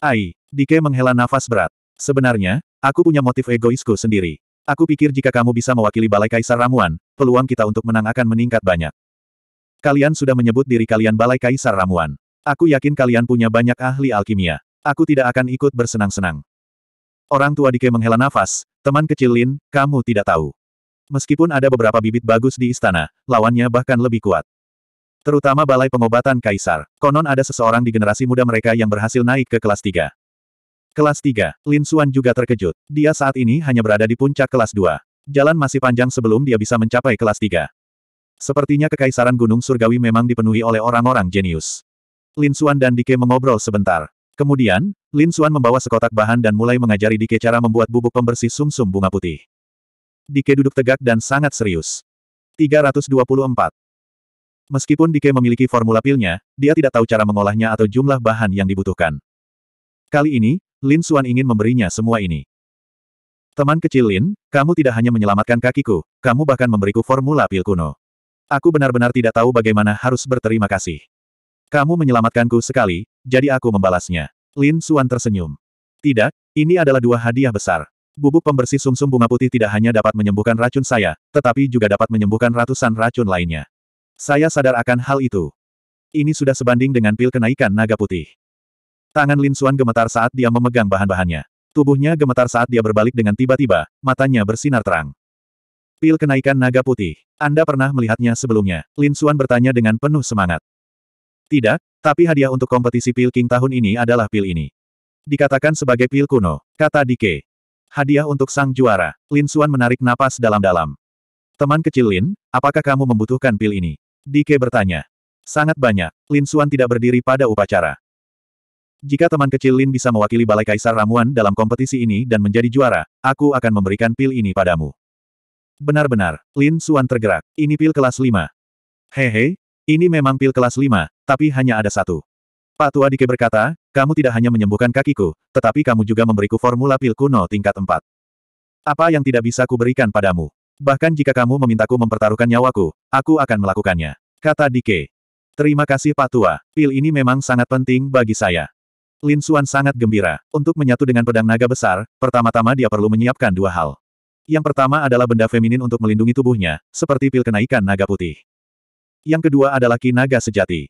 Speaker 1: Ai, Dike menghela nafas berat. Sebenarnya, aku punya motif egoisku sendiri. Aku pikir jika kamu bisa mewakili Balai Kaisar Ramuan, peluang kita untuk menang akan meningkat banyak. Kalian sudah menyebut diri kalian Balai Kaisar Ramuan. Aku yakin kalian punya banyak ahli alkimia. Aku tidak akan ikut bersenang-senang. Orang tua Dike menghela nafas, teman kecil Lin, kamu tidak tahu. Meskipun ada beberapa bibit bagus di istana, lawannya bahkan lebih kuat. Terutama Balai Pengobatan Kaisar, konon ada seseorang di generasi muda mereka yang berhasil naik ke kelas 3. Kelas 3, Lin Suan juga terkejut. Dia saat ini hanya berada di puncak kelas 2. Jalan masih panjang sebelum dia bisa mencapai kelas 3. Sepertinya kekaisaran Gunung Surgawi memang dipenuhi oleh orang-orang jenius. Lin Suan dan Dike mengobrol sebentar. Kemudian, Lin Xuan membawa sekotak bahan dan mulai mengajari Dike cara membuat bubuk pembersih sumsum -sum bunga putih. Dike duduk tegak dan sangat serius. 324. Meskipun Dike memiliki formula pilnya, dia tidak tahu cara mengolahnya atau jumlah bahan yang dibutuhkan. Kali ini, Lin Xuan ingin memberinya semua ini. Teman kecil Lin, kamu tidak hanya menyelamatkan kakiku, kamu bahkan memberiku formula pil kuno. Aku benar-benar tidak tahu bagaimana harus berterima kasih. Kamu menyelamatkanku sekali, jadi aku membalasnya. Lin Suan tersenyum. Tidak, ini adalah dua hadiah besar. Bubuk pembersih sumsum -sum bunga putih tidak hanya dapat menyembuhkan racun saya, tetapi juga dapat menyembuhkan ratusan racun lainnya. Saya sadar akan hal itu. Ini sudah sebanding dengan pil kenaikan naga putih. Tangan Lin Suan gemetar saat dia memegang bahan-bahannya. Tubuhnya gemetar saat dia berbalik dengan tiba-tiba, matanya bersinar terang. Pil kenaikan naga putih. Anda pernah melihatnya sebelumnya? Lin Suan bertanya dengan penuh semangat. Tidak, tapi hadiah untuk kompetisi Pil King tahun ini adalah pil ini. Dikatakan sebagai pil kuno, kata Dike. Hadiah untuk sang juara. Lin Suan menarik napas dalam-dalam. Teman kecil Lin, apakah kamu membutuhkan pil ini? Dike bertanya. Sangat banyak. Lin Suan tidak berdiri pada upacara. Jika teman kecil Lin bisa mewakili Balai Kaisar Ramuan dalam kompetisi ini dan menjadi juara, aku akan memberikan pil ini padamu. Benar-benar, Lin Suan tergerak. Ini pil kelas 5. Hehe, ini memang pil kelas 5, tapi hanya ada satu. Pak Tua Dike berkata, kamu tidak hanya menyembuhkan kakiku, tetapi kamu juga memberiku formula pil kuno tingkat 4. Apa yang tidak bisa kuberikan padamu? Bahkan jika kamu memintaku mempertaruhkan nyawaku, aku akan melakukannya. Kata Dike. Terima kasih Pak Tua, pil ini memang sangat penting bagi saya. Lin Xuan sangat gembira. Untuk menyatu dengan pedang naga besar, pertama-tama dia perlu menyiapkan dua hal. Yang pertama adalah benda feminin untuk melindungi tubuhnya, seperti pil kenaikan naga putih. Yang kedua adalah ki naga sejati.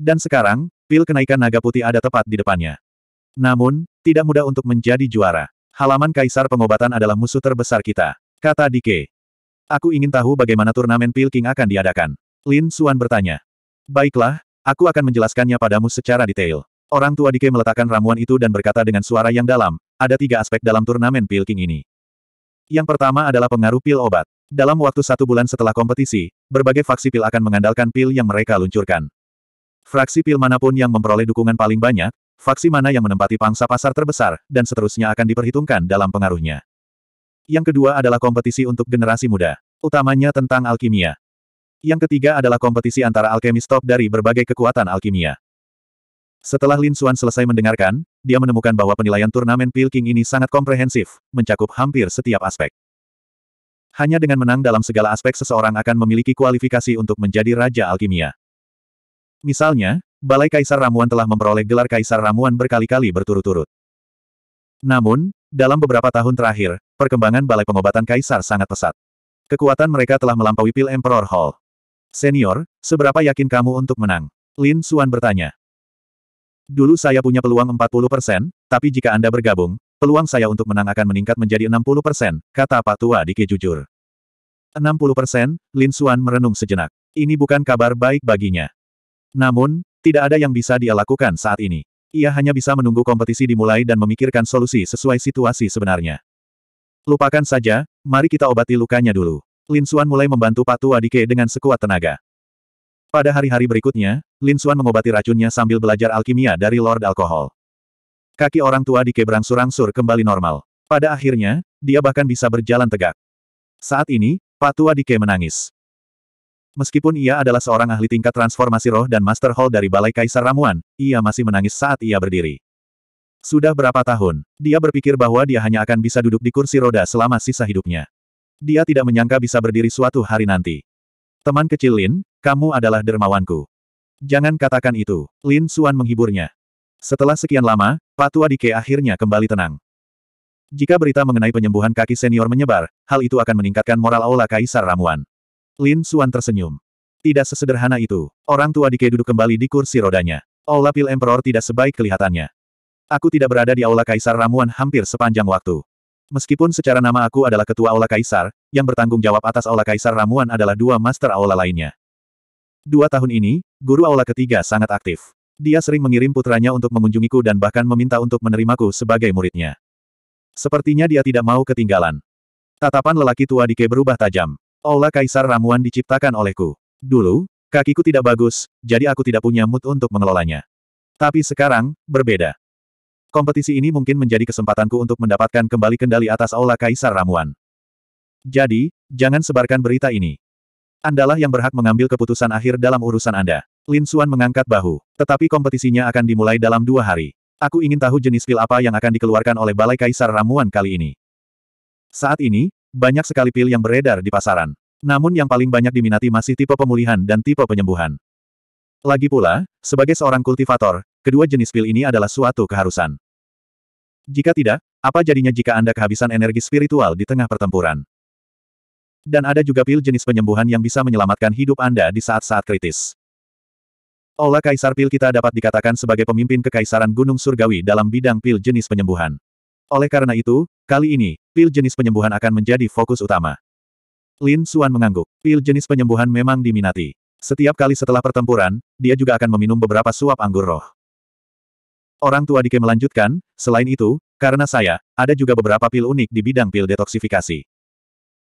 Speaker 1: Dan sekarang, pil kenaikan naga putih ada tepat di depannya. Namun, tidak mudah untuk menjadi juara. Halaman Kaisar Pengobatan adalah musuh terbesar kita, kata Dike. Aku ingin tahu bagaimana turnamen Pil King akan diadakan. Lin Suan bertanya. Baiklah, aku akan menjelaskannya padamu secara detail. Orang tua Dike meletakkan ramuan itu dan berkata dengan suara yang dalam, ada tiga aspek dalam turnamen Pil King ini. Yang pertama adalah pengaruh pil obat. Dalam waktu satu bulan setelah kompetisi, berbagai faksi pil akan mengandalkan pil yang mereka luncurkan. Fraksi pil manapun yang memperoleh dukungan paling banyak, faksi mana yang menempati pangsa pasar terbesar, dan seterusnya akan diperhitungkan dalam pengaruhnya. Yang kedua adalah kompetisi untuk generasi muda, utamanya tentang alkimia. Yang ketiga adalah kompetisi antara alkemis top dari berbagai kekuatan alkimia. Setelah Lin Xuan selesai mendengarkan, dia menemukan bahwa penilaian turnamen Pil King ini sangat komprehensif, mencakup hampir setiap aspek. Hanya dengan menang dalam segala aspek seseorang akan memiliki kualifikasi untuk menjadi Raja Alkimia. Misalnya, Balai Kaisar Ramuan telah memperoleh gelar Kaisar Ramuan berkali-kali berturut-turut. Namun, dalam beberapa tahun terakhir, perkembangan Balai Pengobatan Kaisar sangat pesat. Kekuatan mereka telah melampaui Pil Emperor Hall. Senior, seberapa yakin kamu untuk menang? Lin Xuan bertanya. Dulu saya punya peluang 40%, tapi jika Anda bergabung, peluang saya untuk menang akan meningkat menjadi 60%, kata Pak Tua Dike jujur. 60%, Lin Xuan merenung sejenak. Ini bukan kabar baik baginya. Namun, tidak ada yang bisa dia lakukan saat ini. Ia hanya bisa menunggu kompetisi dimulai dan memikirkan solusi sesuai situasi sebenarnya. Lupakan saja, mari kita obati lukanya dulu. Lin Xuan mulai membantu Pak Tua Dike dengan sekuat tenaga. Pada hari-hari berikutnya, Lin Xuan mengobati racunnya sambil belajar alkimia dari Lord Alkohol. Kaki orang tua Dike berangsur-angsur kembali normal. Pada akhirnya, dia bahkan bisa berjalan tegak. Saat ini, Pak Tua Dike menangis. Meskipun ia adalah seorang ahli tingkat transformasi roh dan Master Hall dari Balai Kaisar Ramuan, ia masih menangis saat ia berdiri. Sudah berapa tahun, dia berpikir bahwa dia hanya akan bisa duduk di kursi roda selama sisa hidupnya. Dia tidak menyangka bisa berdiri suatu hari nanti. Teman kecil Lin, kamu adalah dermawanku. Jangan katakan itu, Lin Suan menghiburnya. Setelah sekian lama, Patua Dike akhirnya kembali tenang. Jika berita mengenai penyembuhan kaki senior menyebar, hal itu akan meningkatkan moral aula Kaisar Ramuan. Lin Suan tersenyum. Tidak sesederhana itu. Orang tua Dike duduk kembali di kursi rodanya. Aula Pil Emperor tidak sebaik kelihatannya. Aku tidak berada di Aula Kaisar Ramuan hampir sepanjang waktu. Meskipun secara nama aku adalah Ketua Aula Kaisar, yang bertanggung jawab atas Aula Kaisar Ramuan adalah dua Master Aula lainnya. Dua tahun ini, Guru Aula ketiga sangat aktif. Dia sering mengirim putranya untuk mengunjungiku dan bahkan meminta untuk menerimaku sebagai muridnya. Sepertinya dia tidak mau ketinggalan. Tatapan lelaki tua Dike berubah tajam. Aula Kaisar Ramuan diciptakan olehku. Dulu, kakiku tidak bagus, jadi aku tidak punya mood untuk mengelolanya. Tapi sekarang, berbeda. Kompetisi ini mungkin menjadi kesempatanku untuk mendapatkan kembali kendali atas Aula Kaisar Ramuan. Jadi, jangan sebarkan berita ini. Andalah yang berhak mengambil keputusan akhir dalam urusan Anda. Lin Xuan mengangkat bahu. Tetapi kompetisinya akan dimulai dalam dua hari. Aku ingin tahu jenis pil apa yang akan dikeluarkan oleh Balai Kaisar Ramuan kali ini. Saat ini, banyak sekali pil yang beredar di pasaran. Namun yang paling banyak diminati masih tipe pemulihan dan tipe penyembuhan. Lagi pula, sebagai seorang kultivator, kedua jenis pil ini adalah suatu keharusan. Jika tidak, apa jadinya jika Anda kehabisan energi spiritual di tengah pertempuran? Dan ada juga pil jenis penyembuhan yang bisa menyelamatkan hidup Anda di saat-saat kritis. Ola Kaisar Pil kita dapat dikatakan sebagai pemimpin Kekaisaran Gunung Surgawi dalam bidang pil jenis penyembuhan. Oleh karena itu, kali ini, Pil jenis penyembuhan akan menjadi fokus utama. Lin Suan mengangguk. Pil jenis penyembuhan memang diminati. Setiap kali setelah pertempuran, dia juga akan meminum beberapa suap anggur roh. Orang tua Dike melanjutkan, selain itu, karena saya, ada juga beberapa pil unik di bidang pil detoksifikasi.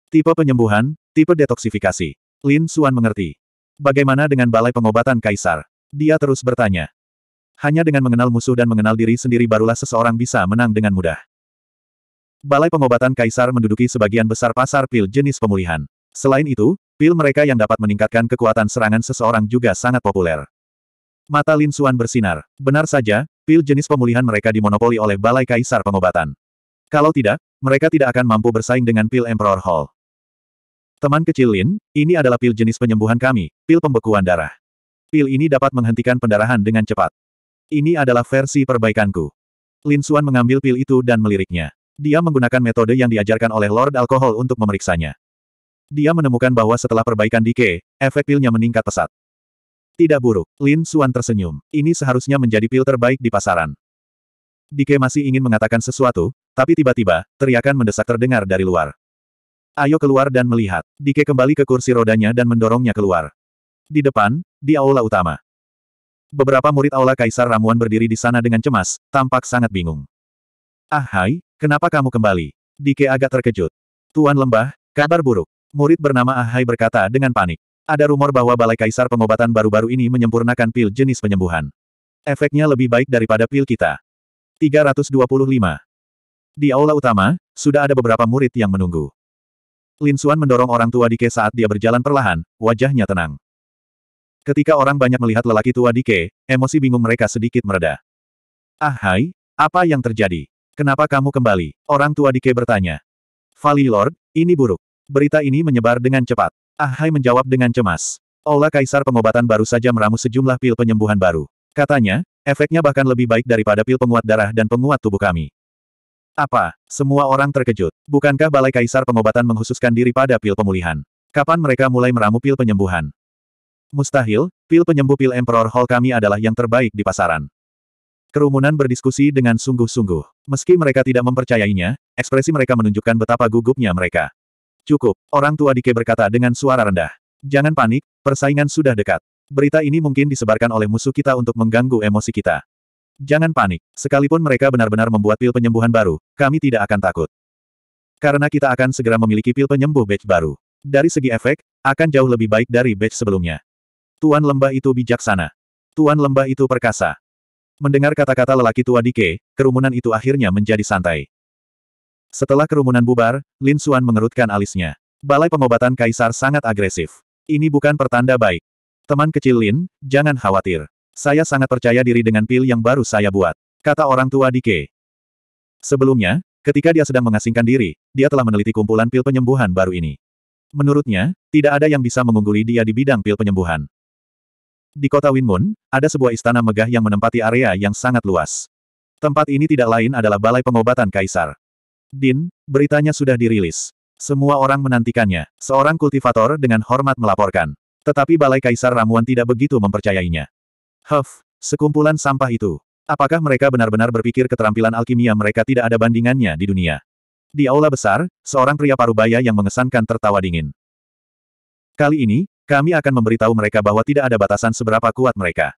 Speaker 1: Tipe penyembuhan, tipe detoksifikasi. Lin Suan mengerti. Bagaimana dengan balai pengobatan kaisar? Dia terus bertanya. Hanya dengan mengenal musuh dan mengenal diri sendiri barulah seseorang bisa menang dengan mudah. Balai Pengobatan Kaisar menduduki sebagian besar pasar pil jenis pemulihan. Selain itu, pil mereka yang dapat meningkatkan kekuatan serangan seseorang juga sangat populer. Mata Lin Suan bersinar. Benar saja, pil jenis pemulihan mereka dimonopoli oleh Balai Kaisar Pengobatan. Kalau tidak, mereka tidak akan mampu bersaing dengan pil Emperor Hall. Teman kecil Lin, ini adalah pil jenis penyembuhan kami, pil pembekuan darah. Pil ini dapat menghentikan pendarahan dengan cepat. Ini adalah versi perbaikanku. Lin Suan mengambil pil itu dan meliriknya. Dia menggunakan metode yang diajarkan oleh Lord Alkohol untuk memeriksanya. Dia menemukan bahwa setelah perbaikan dike, efek pilnya meningkat pesat. Tidak buruk, Lin Suan tersenyum. Ini seharusnya menjadi pil terbaik di pasaran. Dike masih ingin mengatakan sesuatu, tapi tiba-tiba, teriakan mendesak terdengar dari luar. Ayo keluar dan melihat. Dike kembali ke kursi rodanya dan mendorongnya keluar. Di depan, di aula utama. Beberapa murid aula Kaisar Ramuan berdiri di sana dengan cemas, tampak sangat bingung. Ah hai, Kenapa kamu kembali? Dike agak terkejut. Tuan Lembah, kabar buruk. Murid bernama Ahai berkata dengan panik. Ada rumor bahwa Balai Kaisar Pengobatan baru-baru ini menyempurnakan pil jenis penyembuhan. Efeknya lebih baik daripada pil kita. 325. Di aula utama, sudah ada beberapa murid yang menunggu. Lin Xuan mendorong orang tua Dike saat dia berjalan perlahan, wajahnya tenang. Ketika orang banyak melihat lelaki tua Dike, emosi bingung mereka sedikit mereda. Ah hai, apa yang terjadi? Kenapa kamu kembali? Orang tua Dike bertanya. Vali Lord, ini buruk. Berita ini menyebar dengan cepat. Ahai menjawab dengan cemas. Aula Kaisar Pengobatan baru saja meramu sejumlah pil penyembuhan baru. Katanya, efeknya bahkan lebih baik daripada pil penguat darah dan penguat tubuh kami. Apa? Semua orang terkejut. Bukankah Balai Kaisar Pengobatan menghususkan diri pada pil pemulihan? Kapan mereka mulai meramu pil penyembuhan? Mustahil, pil penyembuh pil Emperor Hall kami adalah yang terbaik di pasaran. Kerumunan berdiskusi dengan sungguh-sungguh. Meski mereka tidak mempercayainya, ekspresi mereka menunjukkan betapa gugupnya mereka. Cukup, orang tua Dike berkata dengan suara rendah. Jangan panik, persaingan sudah dekat. Berita ini mungkin disebarkan oleh musuh kita untuk mengganggu emosi kita. Jangan panik, sekalipun mereka benar-benar membuat pil penyembuhan baru, kami tidak akan takut. Karena kita akan segera memiliki pil penyembuh batch baru. Dari segi efek, akan jauh lebih baik dari batch sebelumnya. Tuan lembah itu bijaksana. Tuan lembah itu perkasa. Mendengar kata-kata lelaki tua Dike, kerumunan itu akhirnya menjadi santai. Setelah kerumunan bubar, Lin Xuan mengerutkan alisnya. Balai pengobatan kaisar sangat agresif. Ini bukan pertanda baik. Teman kecil Lin, jangan khawatir. Saya sangat percaya diri dengan pil yang baru saya buat. Kata orang tua Dike. Sebelumnya, ketika dia sedang mengasingkan diri, dia telah meneliti kumpulan pil penyembuhan baru ini. Menurutnya, tidak ada yang bisa mengungguli dia di bidang pil penyembuhan. Di kota Winmun, ada sebuah istana megah yang menempati area yang sangat luas. Tempat ini tidak lain adalah Balai Pengobatan Kaisar. Din, beritanya sudah dirilis. Semua orang menantikannya. Seorang kultivator dengan hormat melaporkan. Tetapi Balai Kaisar Ramuan tidak begitu mempercayainya. Huff, sekumpulan sampah itu. Apakah mereka benar-benar berpikir keterampilan alkimia mereka tidak ada bandingannya di dunia? Di aula besar, seorang pria parubaya yang mengesankan tertawa dingin. Kali ini, kami akan memberitahu mereka bahwa tidak ada batasan seberapa kuat mereka.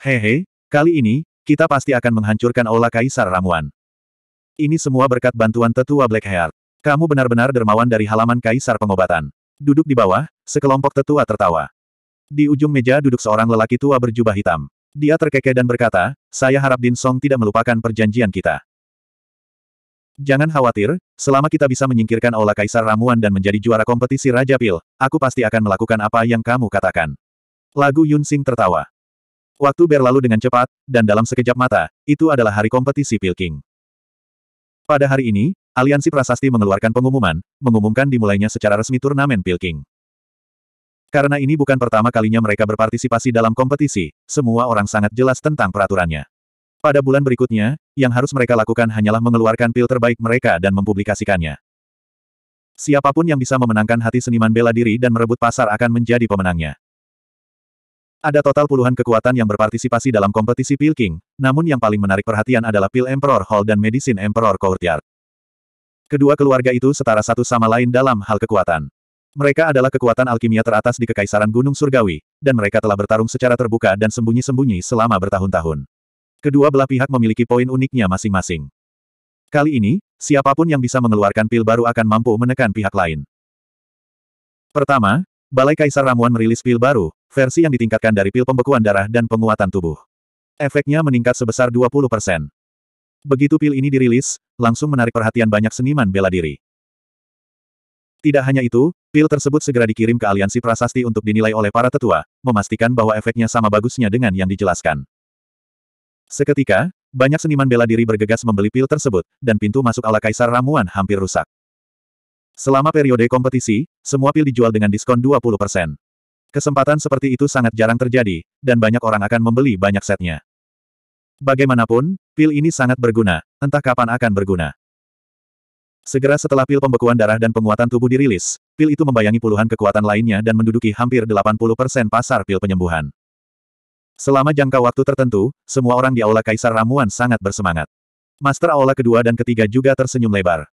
Speaker 1: Hehe, kali ini, kita pasti akan menghancurkan Aula Kaisar Ramuan. Ini semua berkat bantuan tetua Black Hair. Kamu benar-benar dermawan dari halaman Kaisar Pengobatan. Duduk di bawah, sekelompok tetua tertawa. Di ujung meja duduk seorang lelaki tua berjubah hitam. Dia terkekeh dan berkata, saya harap Din Song tidak melupakan perjanjian kita. Jangan khawatir, selama kita bisa menyingkirkan Aula Kaisar Ramuan dan menjadi juara kompetisi Raja Pil, aku pasti akan melakukan apa yang kamu katakan. Lagu Yun Sing tertawa. Waktu berlalu dengan cepat, dan dalam sekejap mata, itu adalah hari kompetisi Pil King. Pada hari ini, Aliansi Prasasti mengeluarkan pengumuman, mengumumkan dimulainya secara resmi turnamen Pil King. Karena ini bukan pertama kalinya mereka berpartisipasi dalam kompetisi, semua orang sangat jelas tentang peraturannya. Pada bulan berikutnya, yang harus mereka lakukan hanyalah mengeluarkan pil terbaik mereka dan mempublikasikannya. Siapapun yang bisa memenangkan hati seniman bela diri dan merebut pasar akan menjadi pemenangnya. Ada total puluhan kekuatan yang berpartisipasi dalam kompetisi Pil King, namun yang paling menarik perhatian adalah Pil Emperor Hall dan Medicine Emperor Courtyard. Kedua keluarga itu setara satu sama lain dalam hal kekuatan. Mereka adalah kekuatan alkimia teratas di Kekaisaran Gunung Surgawi, dan mereka telah bertarung secara terbuka dan sembunyi-sembunyi selama bertahun-tahun. Kedua belah pihak memiliki poin uniknya masing-masing. Kali ini, siapapun yang bisa mengeluarkan pil baru akan mampu menekan pihak lain. Pertama, Balai Kaisar Ramuan merilis pil baru, versi yang ditingkatkan dari pil pembekuan darah dan penguatan tubuh. Efeknya meningkat sebesar 20%. Begitu pil ini dirilis, langsung menarik perhatian banyak seniman bela diri. Tidak hanya itu, pil tersebut segera dikirim ke aliansi prasasti untuk dinilai oleh para tetua, memastikan bahwa efeknya sama bagusnya dengan yang dijelaskan. Seketika, banyak seniman bela diri bergegas membeli pil tersebut, dan pintu masuk ala Kaisar Ramuan hampir rusak. Selama periode kompetisi, semua pil dijual dengan diskon 20%. Kesempatan seperti itu sangat jarang terjadi, dan banyak orang akan membeli banyak setnya. Bagaimanapun, pil ini sangat berguna, entah kapan akan berguna. Segera setelah pil pembekuan darah dan penguatan tubuh dirilis, pil itu membayangi puluhan kekuatan lainnya dan menduduki hampir 80% pasar pil penyembuhan. Selama jangka waktu tertentu, semua orang di Aula Kaisar Ramuan sangat bersemangat. Master Aula kedua dan ketiga juga tersenyum lebar.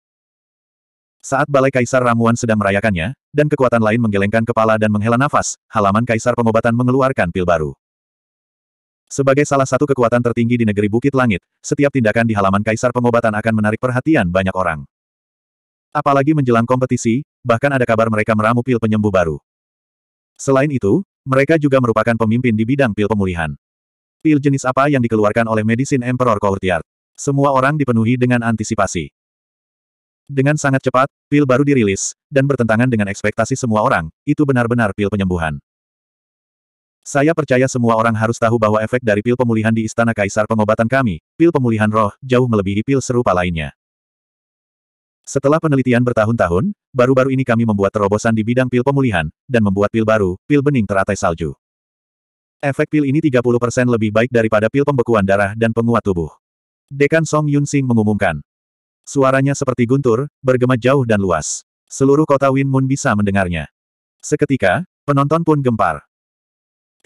Speaker 1: Saat Balai Kaisar Ramuan sedang merayakannya, dan kekuatan lain menggelengkan kepala dan menghela nafas, halaman Kaisar Pengobatan mengeluarkan pil baru. Sebagai salah satu kekuatan tertinggi di negeri Bukit Langit, setiap tindakan di halaman Kaisar Pengobatan akan menarik perhatian banyak orang. Apalagi menjelang kompetisi, bahkan ada kabar mereka meramu pil penyembuh baru. Selain itu, mereka juga merupakan pemimpin di bidang pil pemulihan. Pil jenis apa yang dikeluarkan oleh Medicine Emperor Courtyard? Semua orang dipenuhi dengan antisipasi. Dengan sangat cepat, pil baru dirilis, dan bertentangan dengan ekspektasi semua orang, itu benar-benar pil penyembuhan. Saya percaya semua orang harus tahu bahwa efek dari pil pemulihan di Istana Kaisar pengobatan kami, pil pemulihan roh, jauh melebihi pil serupa lainnya. Setelah penelitian bertahun-tahun, baru-baru ini kami membuat terobosan di bidang pil pemulihan, dan membuat pil baru, pil bening teratai salju. Efek pil ini 30% lebih baik daripada pil pembekuan darah dan penguat tubuh. Dekan Song Yun Sing mengumumkan. Suaranya seperti guntur, bergema jauh dan luas. Seluruh kota Win Moon bisa mendengarnya. Seketika, penonton pun gempar.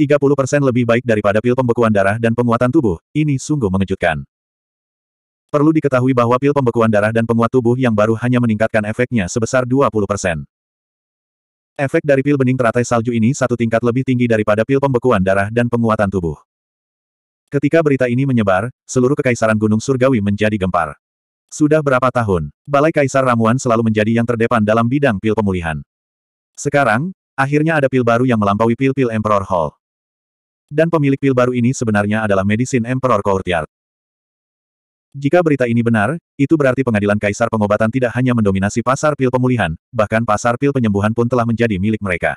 Speaker 1: 30% lebih baik daripada pil pembekuan darah dan penguatan tubuh, ini sungguh mengejutkan. Perlu diketahui bahwa pil pembekuan darah dan penguat tubuh yang baru hanya meningkatkan efeknya sebesar 20%. Efek dari pil bening teratai salju ini satu tingkat lebih tinggi daripada pil pembekuan darah dan penguatan tubuh. Ketika berita ini menyebar, seluruh kekaisaran Gunung Surgawi menjadi gempar. Sudah berapa tahun, Balai Kaisar Ramuan selalu menjadi yang terdepan dalam bidang pil pemulihan. Sekarang, akhirnya ada pil baru yang melampaui pil-pil Emperor Hall. Dan pemilik pil baru ini sebenarnya adalah Medisin Emperor Courtyard. Jika berita ini benar, itu berarti pengadilan kaisar pengobatan tidak hanya mendominasi pasar pil pemulihan, bahkan pasar pil penyembuhan pun telah menjadi milik mereka.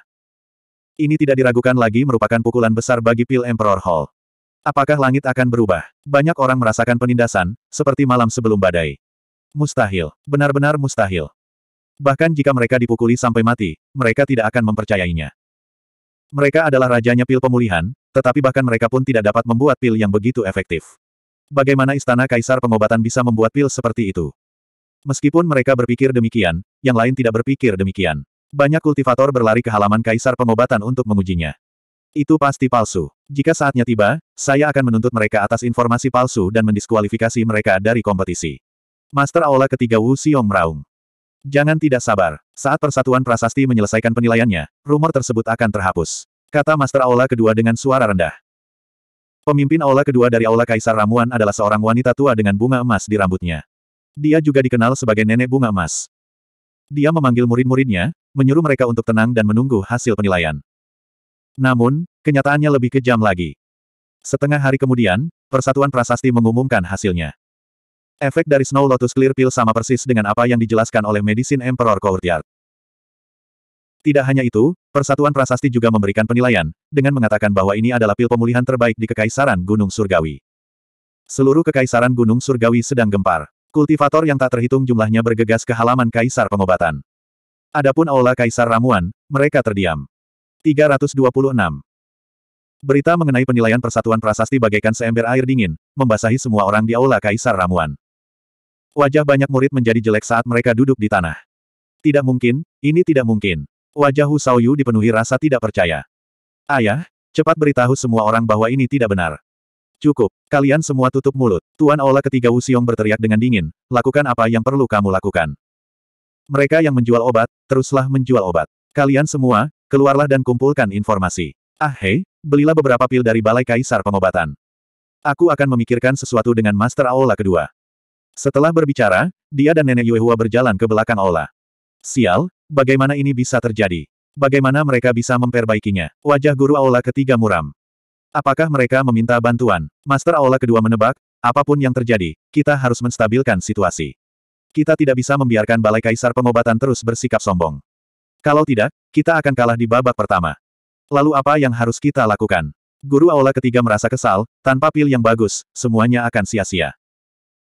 Speaker 1: Ini tidak diragukan lagi merupakan pukulan besar bagi pil Emperor Hall. Apakah langit akan berubah? Banyak orang merasakan penindasan, seperti malam sebelum badai. Mustahil, benar-benar mustahil. Bahkan jika mereka dipukuli sampai mati, mereka tidak akan mempercayainya. Mereka adalah rajanya pil pemulihan, tetapi bahkan mereka pun tidak dapat membuat pil yang begitu efektif. Bagaimana istana kaisar pengobatan bisa membuat pil seperti itu? Meskipun mereka berpikir demikian, yang lain tidak berpikir demikian. Banyak kultivator berlari ke halaman kaisar pengobatan untuk mengujinya. Itu pasti palsu. Jika saatnya tiba, saya akan menuntut mereka atas informasi palsu dan mendiskualifikasi mereka dari kompetisi. Master Aula ketiga Wu Xiong meraung. Jangan tidak sabar. Saat Persatuan Prasasti menyelesaikan penilaiannya, rumor tersebut akan terhapus. Kata Master Aula kedua dengan suara rendah. Pemimpin aula kedua dari aula Kaisar Ramuan adalah seorang wanita tua dengan bunga emas di rambutnya. Dia juga dikenal sebagai nenek bunga emas. Dia memanggil murid-muridnya, menyuruh mereka untuk tenang dan menunggu hasil penilaian. Namun, kenyataannya lebih kejam lagi. Setengah hari kemudian, Persatuan Prasasti mengumumkan hasilnya. Efek dari Snow Lotus Clear Pill sama persis dengan apa yang dijelaskan oleh Medicine Emperor Courtyard. Tidak hanya itu, Persatuan Prasasti juga memberikan penilaian, dengan mengatakan bahwa ini adalah pil pemulihan terbaik di Kekaisaran Gunung Surgawi. Seluruh Kekaisaran Gunung Surgawi sedang gempar. Kultivator yang tak terhitung jumlahnya bergegas ke halaman Kaisar Pengobatan. Adapun Aula Kaisar Ramuan, mereka terdiam. 326. Berita mengenai penilaian Persatuan Prasasti bagaikan seember air dingin, membasahi semua orang di Aula Kaisar Ramuan. Wajah banyak murid menjadi jelek saat mereka duduk di tanah. Tidak mungkin, ini tidak mungkin. Wajah Hu Saoyu dipenuhi rasa tidak percaya. Ayah, cepat beritahu semua orang bahwa ini tidak benar. Cukup, kalian semua tutup mulut. Tuan Ola ketiga Wu Xiong berteriak dengan dingin, lakukan apa yang perlu kamu lakukan. Mereka yang menjual obat, teruslah menjual obat. Kalian semua, keluarlah dan kumpulkan informasi. Ah hei, belilah beberapa pil dari Balai Kaisar Pengobatan. Aku akan memikirkan sesuatu dengan Master Aula kedua. Setelah berbicara, dia dan Nenek Yuehua berjalan ke belakang Aula. Sial, bagaimana ini bisa terjadi? Bagaimana mereka bisa memperbaikinya? Wajah guru aula ketiga muram. Apakah mereka meminta bantuan? Master aula kedua menebak, apapun yang terjadi, kita harus menstabilkan situasi. Kita tidak bisa membiarkan Balai Kaisar Pengobatan terus bersikap sombong. Kalau tidak, kita akan kalah di babak pertama. Lalu apa yang harus kita lakukan? Guru aula ketiga merasa kesal, tanpa pil yang bagus, semuanya akan sia-sia.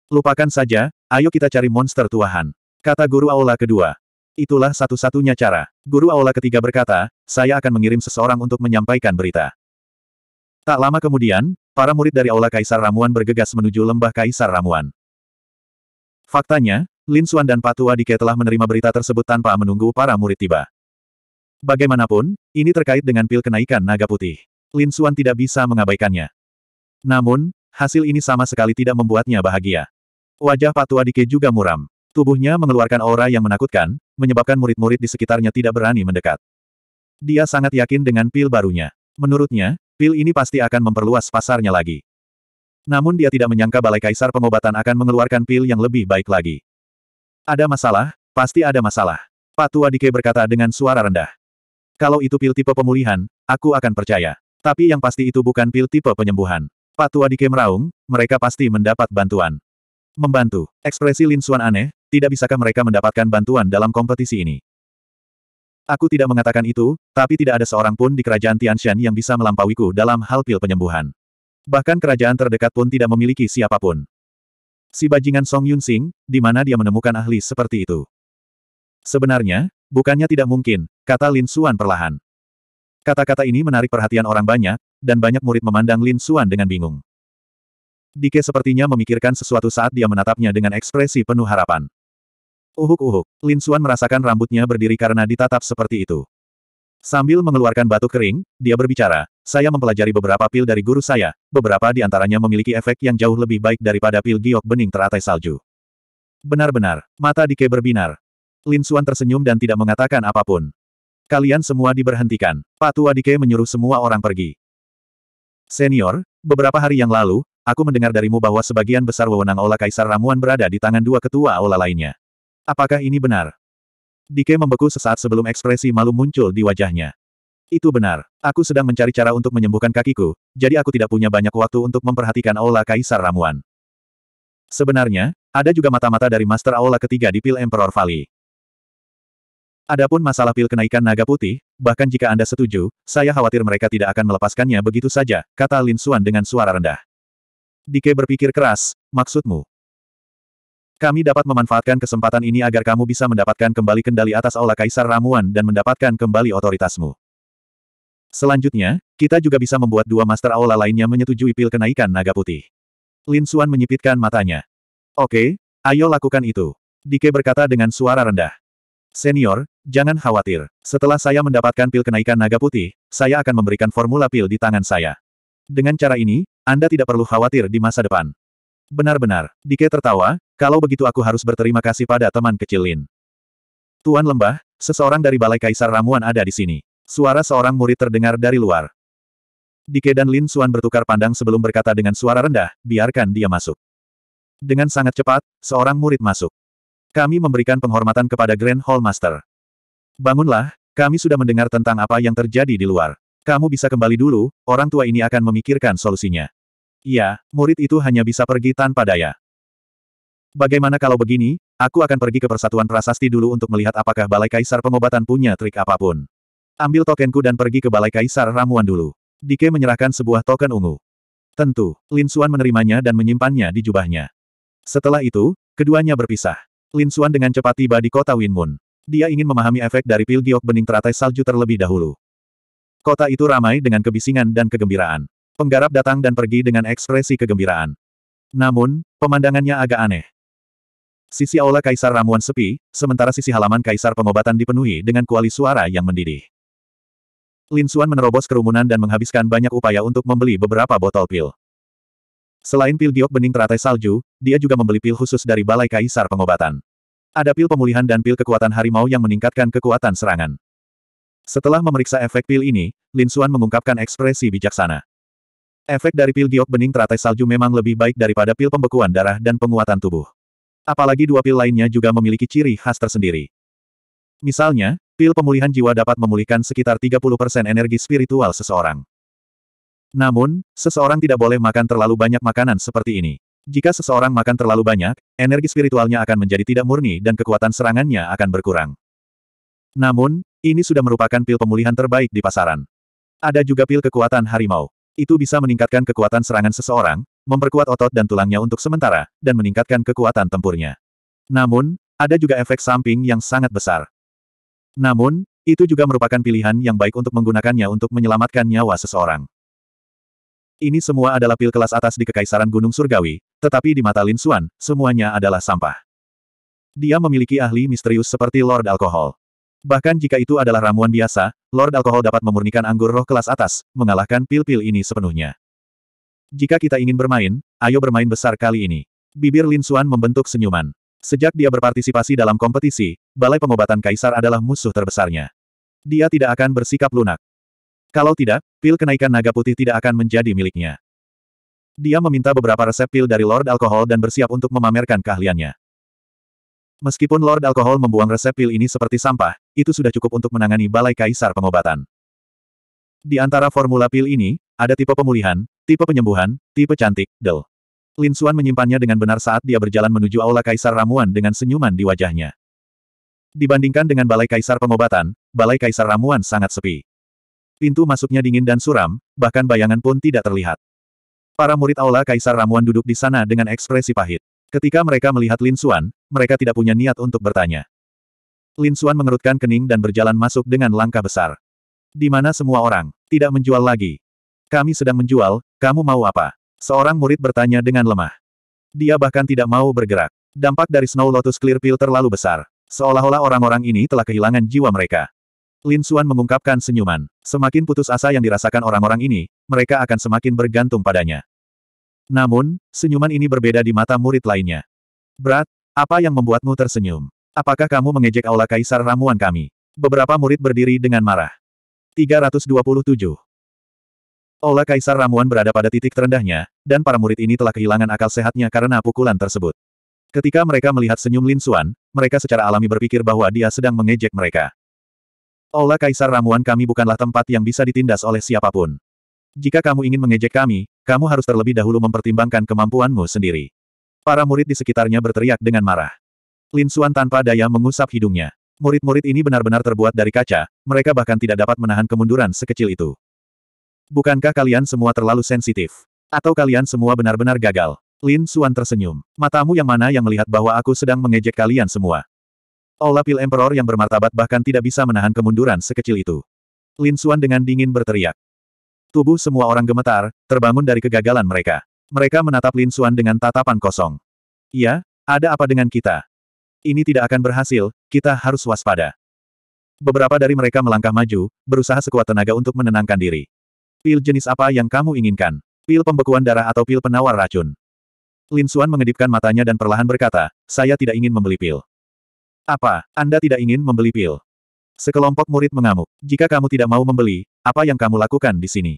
Speaker 1: Lupakan saja, ayo kita cari monster tuahan. Kata guru aula kedua. Itulah satu-satunya cara. Guru Aula ketiga berkata, saya akan mengirim seseorang untuk menyampaikan berita. Tak lama kemudian, para murid dari Aula Kaisar Ramuan bergegas menuju lembah Kaisar Ramuan. Faktanya, Lin Xuan dan Patua Dike telah menerima berita tersebut tanpa menunggu para murid tiba. Bagaimanapun, ini terkait dengan pil kenaikan naga putih. Lin Xuan tidak bisa mengabaikannya. Namun, hasil ini sama sekali tidak membuatnya bahagia. Wajah Patua Dike juga muram. Tubuhnya mengeluarkan aura yang menakutkan, menyebabkan murid-murid di sekitarnya tidak berani mendekat. Dia sangat yakin dengan pil barunya. Menurutnya, pil ini pasti akan memperluas pasarnya lagi. Namun dia tidak menyangka Balai Kaisar Pengobatan akan mengeluarkan pil yang lebih baik lagi. Ada masalah, pasti ada masalah. Patua Dike berkata dengan suara rendah. Kalau itu pil tipe pemulihan, aku akan percaya. Tapi yang pasti itu bukan pil tipe penyembuhan. Patua Dike meraung, mereka pasti mendapat bantuan. Membantu. Ekspresi Lin Xuan aneh, tidak bisakah mereka mendapatkan bantuan dalam kompetisi ini? Aku tidak mengatakan itu, tapi tidak ada seorang pun di kerajaan Tianshan yang bisa melampauiku dalam hal pil penyembuhan. Bahkan kerajaan terdekat pun tidak memiliki siapapun. Si bajingan Song Yun Sing, di mana dia menemukan ahli seperti itu. Sebenarnya, bukannya tidak mungkin, kata Lin Suan perlahan. Kata-kata ini menarik perhatian orang banyak, dan banyak murid memandang Lin Suan dengan bingung. Dike sepertinya memikirkan sesuatu saat dia menatapnya dengan ekspresi penuh harapan. Uhuk-uhuk, Lin Suan merasakan rambutnya berdiri karena ditatap seperti itu. Sambil mengeluarkan batu kering, dia berbicara, saya mempelajari beberapa pil dari guru saya, beberapa di antaranya memiliki efek yang jauh lebih baik daripada pil giok bening teratai salju. Benar-benar, mata Dike berbinar. Lin Suan tersenyum dan tidak mengatakan apapun. Kalian semua diberhentikan. Pak Tua Dike menyuruh semua orang pergi. Senior, beberapa hari yang lalu, aku mendengar darimu bahwa sebagian besar wewenang Ola Kaisar Ramuan berada di tangan dua ketua Ola lainnya. Apakah ini benar? Dike membeku sesaat sebelum ekspresi malu muncul di wajahnya. Itu benar. Aku sedang mencari cara untuk menyembuhkan kakiku, jadi aku tidak punya banyak waktu untuk memperhatikan Aula Kaisar Ramuan. Sebenarnya, ada juga mata-mata dari Master Aula ketiga di Pil Emperor Valley. Adapun masalah pil kenaikan naga putih, bahkan jika Anda setuju, saya khawatir mereka tidak akan melepaskannya begitu saja, kata Lin Xuan dengan suara rendah. Dike berpikir keras, maksudmu? Kami dapat memanfaatkan kesempatan ini agar kamu bisa mendapatkan kembali kendali atas Aula Kaisar Ramuan dan mendapatkan kembali otoritasmu. Selanjutnya, kita juga bisa membuat dua Master Aula lainnya menyetujui pil kenaikan naga putih. Lin Xuan menyipitkan matanya. Oke, ayo lakukan itu. Dike berkata dengan suara rendah. Senior, jangan khawatir. Setelah saya mendapatkan pil kenaikan naga putih, saya akan memberikan formula pil di tangan saya. Dengan cara ini, Anda tidak perlu khawatir di masa depan. Benar-benar, Dike tertawa, kalau begitu aku harus berterima kasih pada teman kecil Lin. Tuan Lembah, seseorang dari Balai Kaisar Ramuan ada di sini. Suara seorang murid terdengar dari luar. Dike dan Lin Suan bertukar pandang sebelum berkata dengan suara rendah, biarkan dia masuk. Dengan sangat cepat, seorang murid masuk. Kami memberikan penghormatan kepada Grand Hall Master. Bangunlah, kami sudah mendengar tentang apa yang terjadi di luar. Kamu bisa kembali dulu, orang tua ini akan memikirkan solusinya. Iya, murid itu hanya bisa pergi tanpa daya. Bagaimana kalau begini, aku akan pergi ke Persatuan Prasasti dulu untuk melihat apakah Balai Kaisar Pengobatan punya trik apapun. Ambil tokenku dan pergi ke Balai Kaisar Ramuan dulu. Dike menyerahkan sebuah token ungu. Tentu, Lin Suan menerimanya dan menyimpannya di jubahnya. Setelah itu, keduanya berpisah. Lin Suan dengan cepat tiba di kota Winmun. Dia ingin memahami efek dari pil giok bening teratai salju terlebih dahulu. Kota itu ramai dengan kebisingan dan kegembiraan. Penggarap datang dan pergi dengan ekspresi kegembiraan. Namun, pemandangannya agak aneh. Sisi aula kaisar ramuan sepi, sementara sisi halaman kaisar pengobatan dipenuhi dengan kuali suara yang mendidih. Lin Xuan menerobos kerumunan dan menghabiskan banyak upaya untuk membeli beberapa botol pil. Selain pil giok bening teratai salju, dia juga membeli pil khusus dari Balai Kaisar Pengobatan. Ada pil pemulihan dan pil kekuatan harimau yang meningkatkan kekuatan serangan. Setelah memeriksa efek pil ini, Lin Xuan mengungkapkan ekspresi bijaksana. Efek dari pil giok bening teratai salju memang lebih baik daripada pil pembekuan darah dan penguatan tubuh. Apalagi dua pil lainnya juga memiliki ciri khas tersendiri. Misalnya, pil pemulihan jiwa dapat memulihkan sekitar 30% energi spiritual seseorang. Namun, seseorang tidak boleh makan terlalu banyak makanan seperti ini. Jika seseorang makan terlalu banyak, energi spiritualnya akan menjadi tidak murni dan kekuatan serangannya akan berkurang. Namun, ini sudah merupakan pil pemulihan terbaik di pasaran. Ada juga pil kekuatan harimau. Itu bisa meningkatkan kekuatan serangan seseorang, memperkuat otot dan tulangnya untuk sementara, dan meningkatkan kekuatan tempurnya. Namun, ada juga efek samping yang sangat besar. Namun, itu juga merupakan pilihan yang baik untuk menggunakannya untuk menyelamatkan nyawa seseorang. Ini semua adalah pil kelas atas di Kekaisaran Gunung Surgawi, tetapi di mata Lin Xuan, semuanya adalah sampah. Dia memiliki ahli misterius seperti Lord Alkohol. Bahkan jika itu adalah ramuan biasa, Lord Alkohol dapat memurnikan anggur roh kelas atas, mengalahkan pil-pil ini sepenuhnya. Jika kita ingin bermain, ayo bermain besar kali ini. Bibir Lin Xuan membentuk senyuman. Sejak dia berpartisipasi dalam kompetisi, Balai Pengobatan Kaisar adalah musuh terbesarnya. Dia tidak akan bersikap lunak. Kalau tidak, pil kenaikan naga putih tidak akan menjadi miliknya. Dia meminta beberapa resep pil dari Lord Alkohol dan bersiap untuk memamerkan keahliannya. Meskipun Lord Alkohol membuang resep pil ini seperti sampah, itu sudah cukup untuk menangani Balai Kaisar Pengobatan. Di antara formula pil ini, ada tipe pemulihan, tipe penyembuhan, tipe cantik, del. Lin Xuan menyimpannya dengan benar saat dia berjalan menuju Aula Kaisar Ramuan dengan senyuman di wajahnya. Dibandingkan dengan Balai Kaisar Pengobatan, Balai Kaisar Ramuan sangat sepi. Pintu masuknya dingin dan suram, bahkan bayangan pun tidak terlihat. Para murid Aula Kaisar Ramuan duduk di sana dengan ekspresi pahit. Ketika mereka melihat Lin Xuan, mereka tidak punya niat untuk bertanya. Lin Xuan mengerutkan kening dan berjalan masuk dengan langkah besar. Di mana semua orang tidak menjual lagi. Kami sedang menjual, kamu mau apa? Seorang murid bertanya dengan lemah. Dia bahkan tidak mau bergerak. Dampak dari Snow Lotus Clear Pill terlalu besar. Seolah-olah orang-orang ini telah kehilangan jiwa mereka. Lin Xuan mengungkapkan senyuman. Semakin putus asa yang dirasakan orang-orang ini, mereka akan semakin bergantung padanya. Namun, senyuman ini berbeda di mata murid lainnya. Berat, apa yang membuatmu tersenyum? Apakah kamu mengejek aula kaisar ramuan kami? Beberapa murid berdiri dengan marah. 327. Olah Kaisar Ramuan berada pada titik terendahnya, dan para murid ini telah kehilangan akal sehatnya karena pukulan tersebut. Ketika mereka melihat senyum Lin Suan, mereka secara alami berpikir bahwa dia sedang mengejek mereka. Olah Kaisar Ramuan kami bukanlah tempat yang bisa ditindas oleh siapapun. Jika kamu ingin mengejek kami, kamu harus terlebih dahulu mempertimbangkan kemampuanmu sendiri. Para murid di sekitarnya berteriak dengan marah. Lin Suan tanpa daya mengusap hidungnya. Murid-murid ini benar-benar terbuat dari kaca, mereka bahkan tidak dapat menahan kemunduran sekecil itu. Bukankah kalian semua terlalu sensitif? Atau kalian semua benar-benar gagal? Lin Xuan tersenyum. Matamu yang mana yang melihat bahwa aku sedang mengejek kalian semua? Pil Emperor yang bermartabat bahkan tidak bisa menahan kemunduran sekecil itu. Lin Xuan dengan dingin berteriak. Tubuh semua orang gemetar, terbangun dari kegagalan mereka. Mereka menatap Lin Xuan dengan tatapan kosong. Iya, ada apa dengan kita? Ini tidak akan berhasil, kita harus waspada. Beberapa dari mereka melangkah maju, berusaha sekuat tenaga untuk menenangkan diri. Pil jenis apa yang kamu inginkan? Pil pembekuan darah atau pil penawar racun? Lin Suan mengedipkan matanya dan perlahan berkata, saya tidak ingin membeli pil. Apa, Anda tidak ingin membeli pil? Sekelompok murid mengamuk. Jika kamu tidak mau membeli, apa yang kamu lakukan di sini?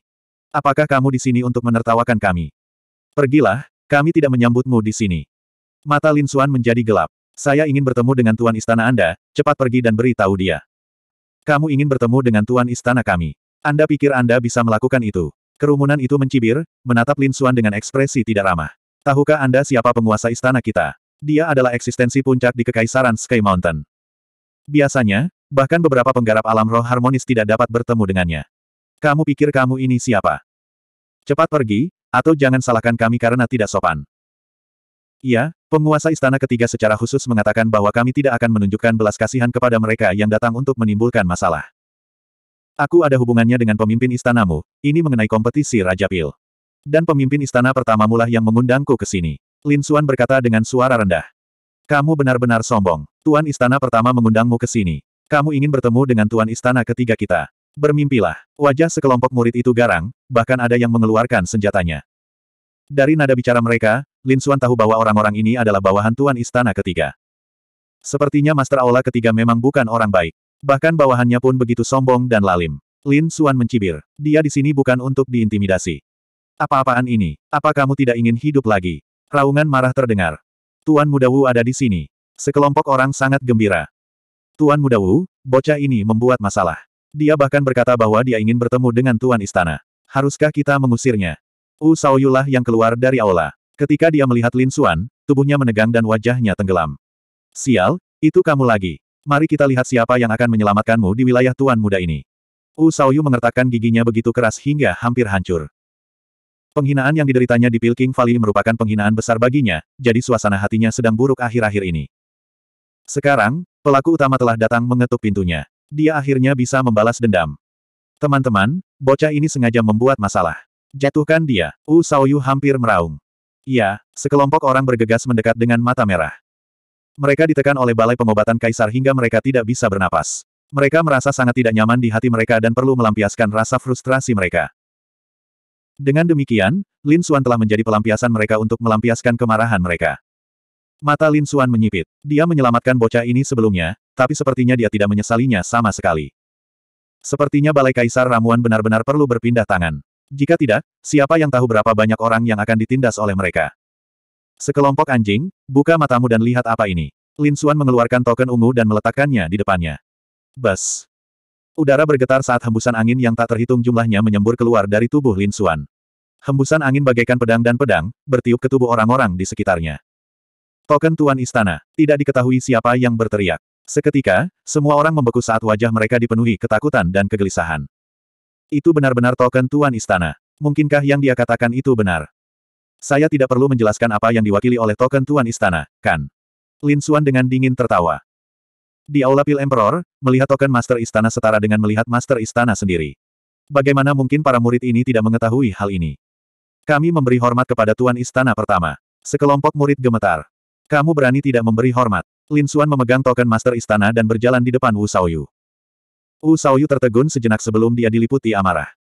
Speaker 1: Apakah kamu di sini untuk menertawakan kami? Pergilah, kami tidak menyambutmu di sini. Mata Lin Suan menjadi gelap. Saya ingin bertemu dengan Tuan Istana Anda, cepat pergi dan beritahu dia. Kamu ingin bertemu dengan Tuan Istana kami. Anda pikir Anda bisa melakukan itu? Kerumunan itu mencibir, menatap Lin Xuan dengan ekspresi tidak ramah. Tahukah Anda siapa penguasa istana kita? Dia adalah eksistensi puncak di Kekaisaran Sky Mountain. Biasanya, bahkan beberapa penggarap alam roh harmonis tidak dapat bertemu dengannya. Kamu pikir kamu ini siapa? Cepat pergi, atau jangan salahkan kami karena tidak sopan. Iya, penguasa istana ketiga secara khusus mengatakan bahwa kami tidak akan menunjukkan belas kasihan kepada mereka yang datang untuk menimbulkan masalah. Aku ada hubungannya dengan pemimpin istanamu, ini mengenai kompetisi Raja Pil. Dan pemimpin istana pertama mulah yang mengundangku ke sini. Lin Xuan berkata dengan suara rendah. Kamu benar-benar sombong. Tuan istana pertama mengundangmu ke sini. Kamu ingin bertemu dengan tuan istana ketiga kita. Bermimpilah. Wajah sekelompok murid itu garang, bahkan ada yang mengeluarkan senjatanya. Dari nada bicara mereka, Lin Xuan tahu bahwa orang-orang ini adalah bawahan tuan istana ketiga. Sepertinya Master Aula ketiga memang bukan orang baik. Bahkan bawahannya pun begitu sombong dan lalim. Lin Suan mencibir. Dia di sini bukan untuk diintimidasi. Apa-apaan ini? Apa kamu tidak ingin hidup lagi? Raungan marah terdengar. Tuan Muda Wu ada di sini. Sekelompok orang sangat gembira. Tuan Muda Wu, bocah ini membuat masalah. Dia bahkan berkata bahwa dia ingin bertemu dengan Tuan Istana. Haruskah kita mengusirnya? U Saoyulah yang keluar dari aula. Ketika dia melihat Lin Suan, tubuhnya menegang dan wajahnya tenggelam. Sial, itu kamu lagi. Mari kita lihat siapa yang akan menyelamatkanmu di wilayah tuan muda ini. U Saoyu mengertakkan giginya begitu keras hingga hampir hancur. Penghinaan yang dideritanya di Pilking Valley merupakan penghinaan besar baginya, jadi suasana hatinya sedang buruk akhir-akhir ini. Sekarang, pelaku utama telah datang mengetuk pintunya. Dia akhirnya bisa membalas dendam. Teman-teman, bocah ini sengaja membuat masalah. Jatuhkan dia, U Saoyu hampir meraung. Iya, sekelompok orang bergegas mendekat dengan mata merah. Mereka ditekan oleh balai pengobatan kaisar hingga mereka tidak bisa bernapas. Mereka merasa sangat tidak nyaman di hati mereka dan perlu melampiaskan rasa frustrasi mereka. Dengan demikian, Lin Xuan telah menjadi pelampiasan mereka untuk melampiaskan kemarahan mereka. Mata Lin Xuan menyipit. Dia menyelamatkan bocah ini sebelumnya, tapi sepertinya dia tidak menyesalinya sama sekali. Sepertinya Balai Kaisar Ramuan benar-benar perlu berpindah tangan. Jika tidak, siapa yang tahu berapa banyak orang yang akan ditindas oleh mereka. Sekelompok anjing, buka matamu dan lihat apa ini. Lin Xuan mengeluarkan token ungu dan meletakkannya di depannya. Bas. Udara bergetar saat hembusan angin yang tak terhitung jumlahnya menyembur keluar dari tubuh Lin Xuan. Hembusan angin bagaikan pedang dan pedang, bertiup ke tubuh orang-orang di sekitarnya. Token Tuan Istana, tidak diketahui siapa yang berteriak. Seketika, semua orang membeku saat wajah mereka dipenuhi ketakutan dan kegelisahan. Itu benar-benar token Tuan Istana. Mungkinkah yang dia katakan itu benar? Saya tidak perlu menjelaskan apa yang diwakili oleh token Tuan Istana, kan? Lin Xuan dengan dingin tertawa. Di Aula Pil Emperor, melihat token Master Istana setara dengan melihat Master Istana sendiri. Bagaimana mungkin para murid ini tidak mengetahui hal ini? Kami memberi hormat kepada Tuan Istana pertama. Sekelompok murid gemetar. Kamu berani tidak memberi hormat. Lin Xuan memegang token Master Istana dan berjalan di depan Wu Saoyu. Wu Saoyu tertegun sejenak sebelum dia diliputi amarah.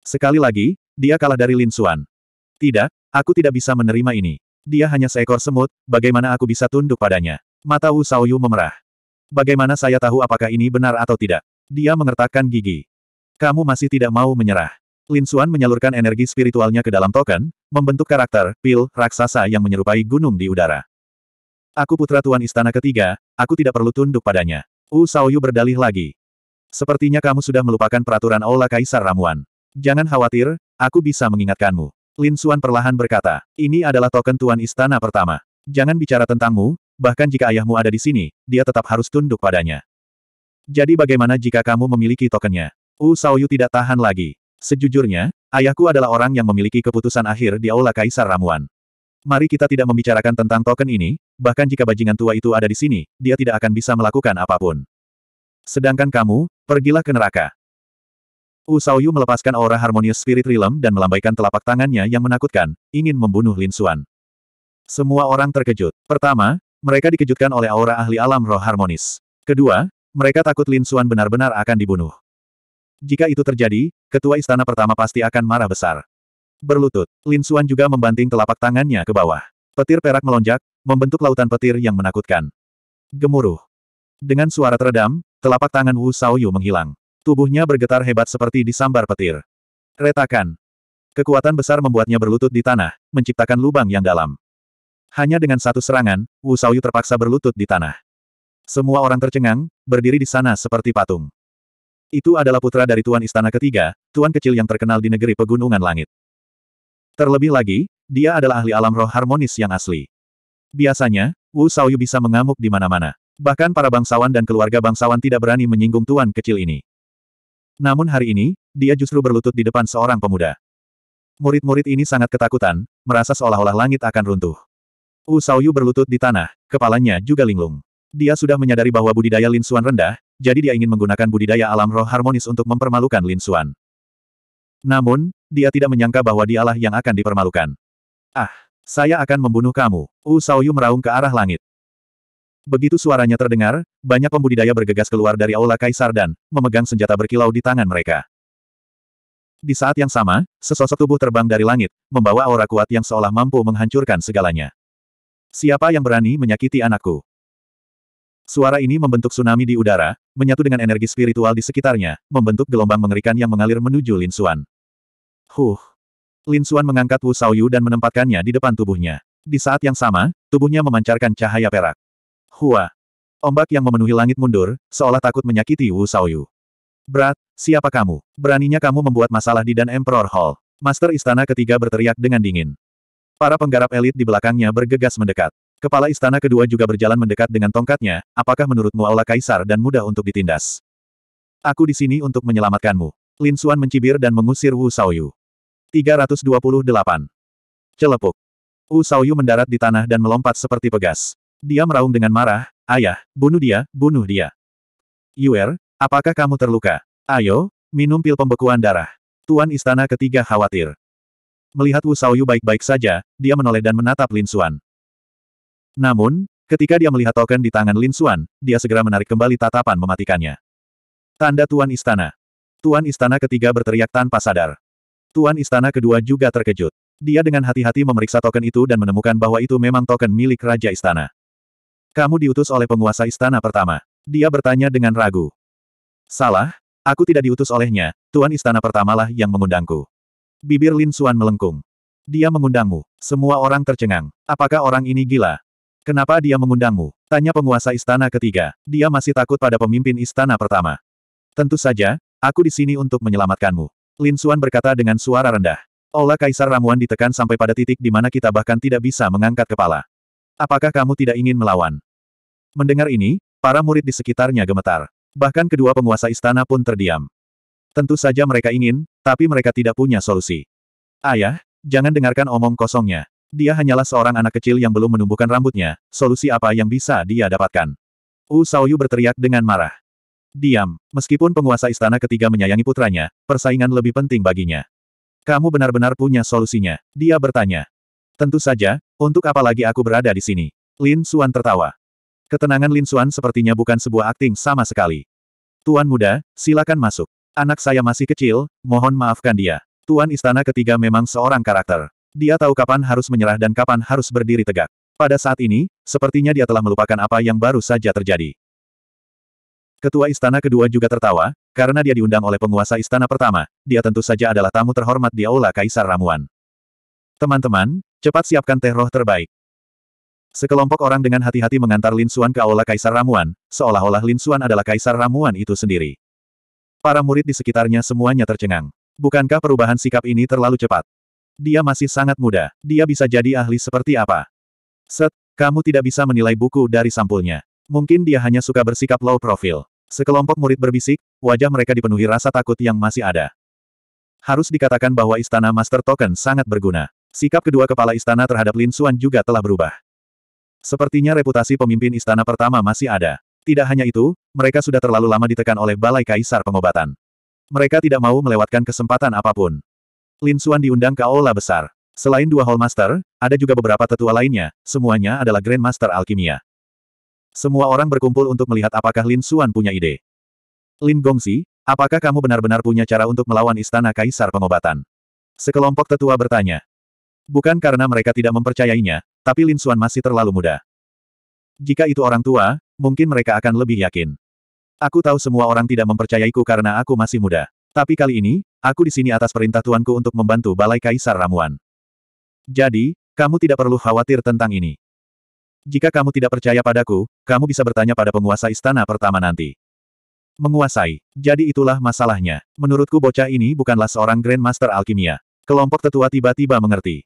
Speaker 1: Sekali lagi, dia kalah dari Lin Xuan. Tidak, Aku tidak bisa menerima ini. Dia hanya seekor semut, bagaimana aku bisa tunduk padanya? Mata Wu Saoyu memerah. Bagaimana saya tahu apakah ini benar atau tidak? Dia mengertakkan gigi. Kamu masih tidak mau menyerah. Lin Xuan menyalurkan energi spiritualnya ke dalam token, membentuk karakter, pil, raksasa yang menyerupai gunung di udara. Aku putra Tuan Istana Ketiga, aku tidak perlu tunduk padanya. Wu Saoyu berdalih lagi. Sepertinya kamu sudah melupakan peraturan Aula Kaisar Ramuan. Jangan khawatir, aku bisa mengingatkanmu. Lin Suan perlahan berkata, ini adalah token tuan istana pertama. Jangan bicara tentangmu, bahkan jika ayahmu ada di sini, dia tetap harus tunduk padanya. Jadi bagaimana jika kamu memiliki tokennya? Wu Saoyu tidak tahan lagi. Sejujurnya, ayahku adalah orang yang memiliki keputusan akhir di Aula Kaisar Ramuan. Mari kita tidak membicarakan tentang token ini, bahkan jika bajingan tua itu ada di sini, dia tidak akan bisa melakukan apapun. Sedangkan kamu, pergilah ke neraka. Usauyu melepaskan aura harmonius spirit realm dan melambaikan telapak tangannya yang menakutkan, ingin membunuh Lin Xuan. Semua orang terkejut. Pertama, mereka dikejutkan oleh aura ahli alam roh harmonis. Kedua, mereka takut Lin Xuan benar-benar akan dibunuh. Jika itu terjadi, ketua istana pertama pasti akan marah besar. Berlutut, Lin Xuan juga membanting telapak tangannya ke bawah. Petir perak melonjak, membentuk lautan petir yang menakutkan. Gemuruh. Dengan suara teredam, telapak tangan Wu Saoyu menghilang. Tubuhnya bergetar hebat seperti disambar petir. Retakan. Kekuatan besar membuatnya berlutut di tanah, menciptakan lubang yang dalam. Hanya dengan satu serangan, Wu Saoyu terpaksa berlutut di tanah. Semua orang tercengang, berdiri di sana seperti patung. Itu adalah putra dari Tuan Istana Ketiga, Tuan Kecil yang terkenal di negeri Pegunungan Langit. Terlebih lagi, dia adalah ahli alam roh harmonis yang asli. Biasanya, Wu Saoyu bisa mengamuk di mana-mana. Bahkan para bangsawan dan keluarga bangsawan tidak berani menyinggung tuan kecil ini. Namun hari ini, dia justru berlutut di depan seorang pemuda. Murid-murid ini sangat ketakutan, merasa seolah-olah langit akan runtuh. Wu Saoyu berlutut di tanah, kepalanya juga linglung. Dia sudah menyadari bahwa budidaya Lin Xuan rendah, jadi dia ingin menggunakan budidaya alam roh harmonis untuk mempermalukan Lin Xuan. Namun, dia tidak menyangka bahwa dialah yang akan dipermalukan. Ah, saya akan membunuh kamu. Wu Saoyu meraung ke arah langit. Begitu suaranya terdengar, banyak pembudidaya bergegas keluar dari aula kaisar dan memegang senjata berkilau di tangan mereka. Di saat yang sama, sesosok tubuh terbang dari langit, membawa aura kuat yang seolah mampu menghancurkan segalanya. Siapa yang berani menyakiti anakku? Suara ini membentuk tsunami di udara, menyatu dengan energi spiritual di sekitarnya, membentuk gelombang mengerikan yang mengalir menuju Lin Xuan. Huh. Lin Xuan mengangkat Wu Saoyu dan menempatkannya di depan tubuhnya. Di saat yang sama, tubuhnya memancarkan cahaya perak. Hua. Ombak yang memenuhi langit mundur, seolah takut menyakiti Wu Saoyu. Brat, siapa kamu? Beraninya kamu membuat masalah di Dan Emperor Hall. Master Istana ketiga berteriak dengan dingin. Para penggarap elit di belakangnya bergegas mendekat. Kepala istana kedua juga berjalan mendekat dengan tongkatnya, apakah menurutmu Aula Kaisar dan mudah untuk ditindas? Aku di sini untuk menyelamatkanmu. Lin Xuan mencibir dan mengusir Wu Saoyu. 328. Celepuk. Wu Saoyu mendarat di tanah dan melompat seperti pegas. Dia meraung dengan marah, ayah, bunuh dia, bunuh dia. Yuer, apakah kamu terluka? Ayo, minum pil pembekuan darah. Tuan Istana ketiga khawatir. Melihat Wu Yu baik-baik saja, dia menoleh dan menatap Lin Xuan. Namun, ketika dia melihat token di tangan Lin Xuan, dia segera menarik kembali tatapan mematikannya. Tanda Tuan Istana. Tuan Istana ketiga berteriak tanpa sadar. Tuan Istana kedua juga terkejut. Dia dengan hati-hati memeriksa token itu dan menemukan bahwa itu memang token milik Raja Istana. Kamu diutus oleh penguasa istana pertama. Dia bertanya dengan ragu. Salah, aku tidak diutus olehnya, Tuan istana pertamalah yang mengundangku. Bibir Lin Suan melengkung. Dia mengundangmu. Semua orang tercengang. Apakah orang ini gila? Kenapa dia mengundangmu? Tanya penguasa istana ketiga. Dia masih takut pada pemimpin istana pertama. Tentu saja, aku di sini untuk menyelamatkanmu. Lin Suan berkata dengan suara rendah. Olah Kaisar Ramuan ditekan sampai pada titik di mana kita bahkan tidak bisa mengangkat kepala. Apakah kamu tidak ingin melawan? Mendengar ini, para murid di sekitarnya gemetar. Bahkan kedua penguasa istana pun terdiam. Tentu saja mereka ingin, tapi mereka tidak punya solusi. Ayah, jangan dengarkan omong kosongnya. Dia hanyalah seorang anak kecil yang belum menumbuhkan rambutnya, solusi apa yang bisa dia dapatkan? Wu Saoyu berteriak dengan marah. Diam, meskipun penguasa istana ketiga menyayangi putranya, persaingan lebih penting baginya. Kamu benar-benar punya solusinya, dia bertanya. Tentu saja, untuk apa lagi aku berada di sini? Lin Suan tertawa. Ketenangan Lin Suan sepertinya bukan sebuah akting sama sekali. Tuan muda, silakan masuk. Anak saya masih kecil, mohon maafkan dia. Tuan istana ketiga memang seorang karakter. Dia tahu kapan harus menyerah dan kapan harus berdiri tegak. Pada saat ini, sepertinya dia telah melupakan apa yang baru saja terjadi. Ketua istana kedua juga tertawa, karena dia diundang oleh penguasa istana pertama, dia tentu saja adalah tamu terhormat di Aula Kaisar Ramuan. Teman-teman, Cepat siapkan teh roh terbaik. Sekelompok orang dengan hati-hati mengantar Lin Xuan ke Aula Kaisar Ramuan, seolah-olah Lin Xuan adalah Kaisar Ramuan itu sendiri. Para murid di sekitarnya semuanya tercengang. Bukankah perubahan sikap ini terlalu cepat? Dia masih sangat muda, dia bisa jadi ahli seperti apa? Set, kamu tidak bisa menilai buku dari sampulnya. Mungkin dia hanya suka bersikap low profile. Sekelompok murid berbisik, wajah mereka dipenuhi rasa takut yang masih ada. Harus dikatakan bahwa Istana Master Token sangat berguna. Sikap kedua kepala istana terhadap Lin Xuan juga telah berubah. Sepertinya reputasi pemimpin istana pertama masih ada. Tidak hanya itu, mereka sudah terlalu lama ditekan oleh Balai Kaisar Pengobatan. Mereka tidak mau melewatkan kesempatan apapun. Lin Xuan diundang ke Aula Besar. Selain dua Hall Master, ada juga beberapa tetua lainnya, semuanya adalah grandmaster Alkimia. Semua orang berkumpul untuk melihat apakah Lin Xuan punya ide. Lin Gongxi, apakah kamu benar-benar punya cara untuk melawan istana Kaisar Pengobatan? Sekelompok tetua bertanya. Bukan karena mereka tidak mempercayainya, tapi Lin Xuan masih terlalu muda. Jika itu orang tua, mungkin mereka akan lebih yakin. Aku tahu semua orang tidak mempercayaiku karena aku masih muda. Tapi kali ini, aku di sini atas perintah tuanku untuk membantu Balai Kaisar Ramuan. Jadi, kamu tidak perlu khawatir tentang ini. Jika kamu tidak percaya padaku, kamu bisa bertanya pada penguasa istana pertama nanti. Menguasai. Jadi itulah masalahnya. Menurutku bocah ini bukanlah seorang Grandmaster Alkimia. Kelompok tetua tiba-tiba mengerti.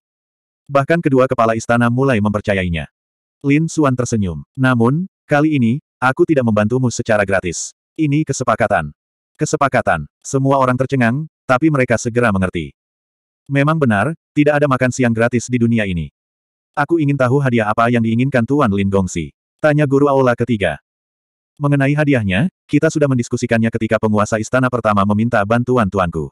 Speaker 1: Bahkan kedua kepala istana mulai mempercayainya. Lin Suan tersenyum. Namun, kali ini, aku tidak membantumu secara gratis. Ini kesepakatan. Kesepakatan. Semua orang tercengang, tapi mereka segera mengerti. Memang benar, tidak ada makan siang gratis di dunia ini. Aku ingin tahu hadiah apa yang diinginkan Tuan Lin Gongsi. Tanya Guru Aula ketiga. Mengenai hadiahnya, kita sudah mendiskusikannya ketika penguasa istana pertama meminta bantuan tuanku.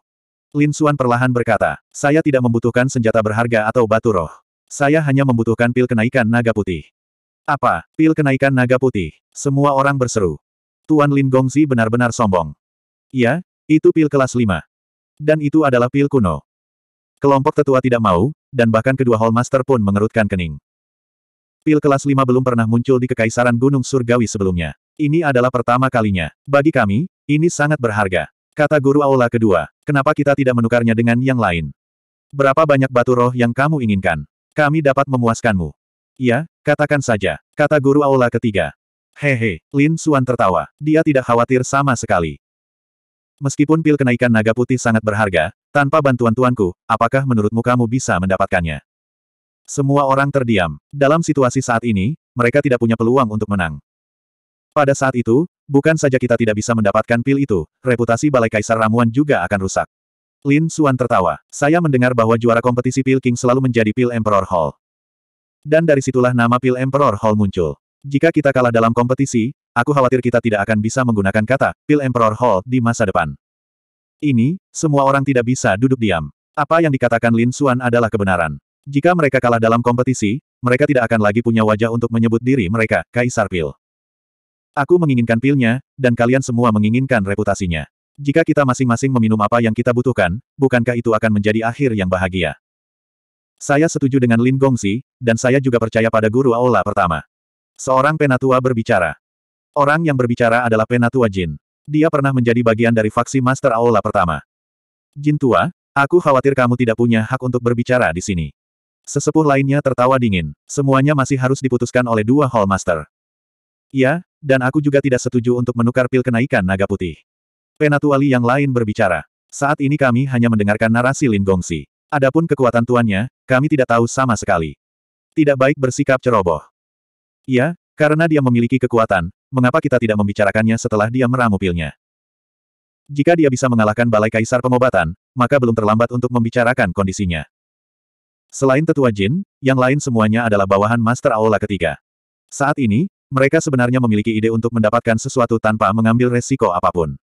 Speaker 1: Lin Suan perlahan berkata, saya tidak membutuhkan senjata berharga atau batu roh. Saya hanya membutuhkan pil kenaikan naga putih. Apa, pil kenaikan naga putih? Semua orang berseru. Tuan Lin Gongzi benar-benar sombong. Iya, itu pil kelas 5. Dan itu adalah pil kuno. Kelompok tetua tidak mau, dan bahkan kedua Hallmaster pun mengerutkan kening. Pil kelas 5 belum pernah muncul di Kekaisaran Gunung Surgawi sebelumnya. Ini adalah pertama kalinya. Bagi kami, ini sangat berharga. Kata Guru Aula kedua, kenapa kita tidak menukarnya dengan yang lain? Berapa banyak batu roh yang kamu inginkan? Kami dapat memuaskanmu. Iya, katakan saja, kata Guru Aula ketiga. Hehe, Lin Suan tertawa. Dia tidak khawatir sama sekali. Meskipun pil kenaikan naga putih sangat berharga, tanpa bantuan tuanku, apakah menurutmu kamu bisa mendapatkannya? Semua orang terdiam. Dalam situasi saat ini, mereka tidak punya peluang untuk menang. Pada saat itu, bukan saja kita tidak bisa mendapatkan pil itu, reputasi Balai Kaisar Ramuan juga akan rusak. Lin Suan tertawa. Saya mendengar bahwa juara kompetisi Pil King selalu menjadi Pil Emperor Hall. Dan dari situlah nama Pil Emperor Hall muncul. Jika kita kalah dalam kompetisi, aku khawatir kita tidak akan bisa menggunakan kata Pil Emperor Hall di masa depan. Ini, semua orang tidak bisa duduk diam. Apa yang dikatakan Lin Suan adalah kebenaran. Jika mereka kalah dalam kompetisi, mereka tidak akan lagi punya wajah untuk menyebut diri mereka Kaisar Pil. Aku menginginkan pilnya, dan kalian semua menginginkan reputasinya. Jika kita masing-masing meminum apa yang kita butuhkan, bukankah itu akan menjadi akhir yang bahagia? Saya setuju dengan Lin Gongsi, dan saya juga percaya pada guru Aula pertama. Seorang penatua berbicara. Orang yang berbicara adalah penatua Jin. Dia pernah menjadi bagian dari faksi Master Aula pertama. Jin tua, aku khawatir kamu tidak punya hak untuk berbicara di sini. Sesepuh lainnya tertawa dingin. Semuanya masih harus diputuskan oleh dua Hall Master. Ya, dan aku juga tidak setuju untuk menukar pil kenaikan naga putih. Penatuali yang lain berbicara. Saat ini kami hanya mendengarkan narasi Lin Gongsi. Adapun kekuatan tuannya, kami tidak tahu sama sekali. Tidak baik bersikap ceroboh. Iya, karena dia memiliki kekuatan, mengapa kita tidak membicarakannya setelah dia meramu pilnya? Jika dia bisa mengalahkan Balai Kaisar Pengobatan, maka belum terlambat untuk membicarakan kondisinya. Selain tetua jin, yang lain semuanya adalah bawahan Master Aula ketiga. Saat ini, mereka sebenarnya memiliki ide untuk mendapatkan sesuatu tanpa mengambil resiko apapun.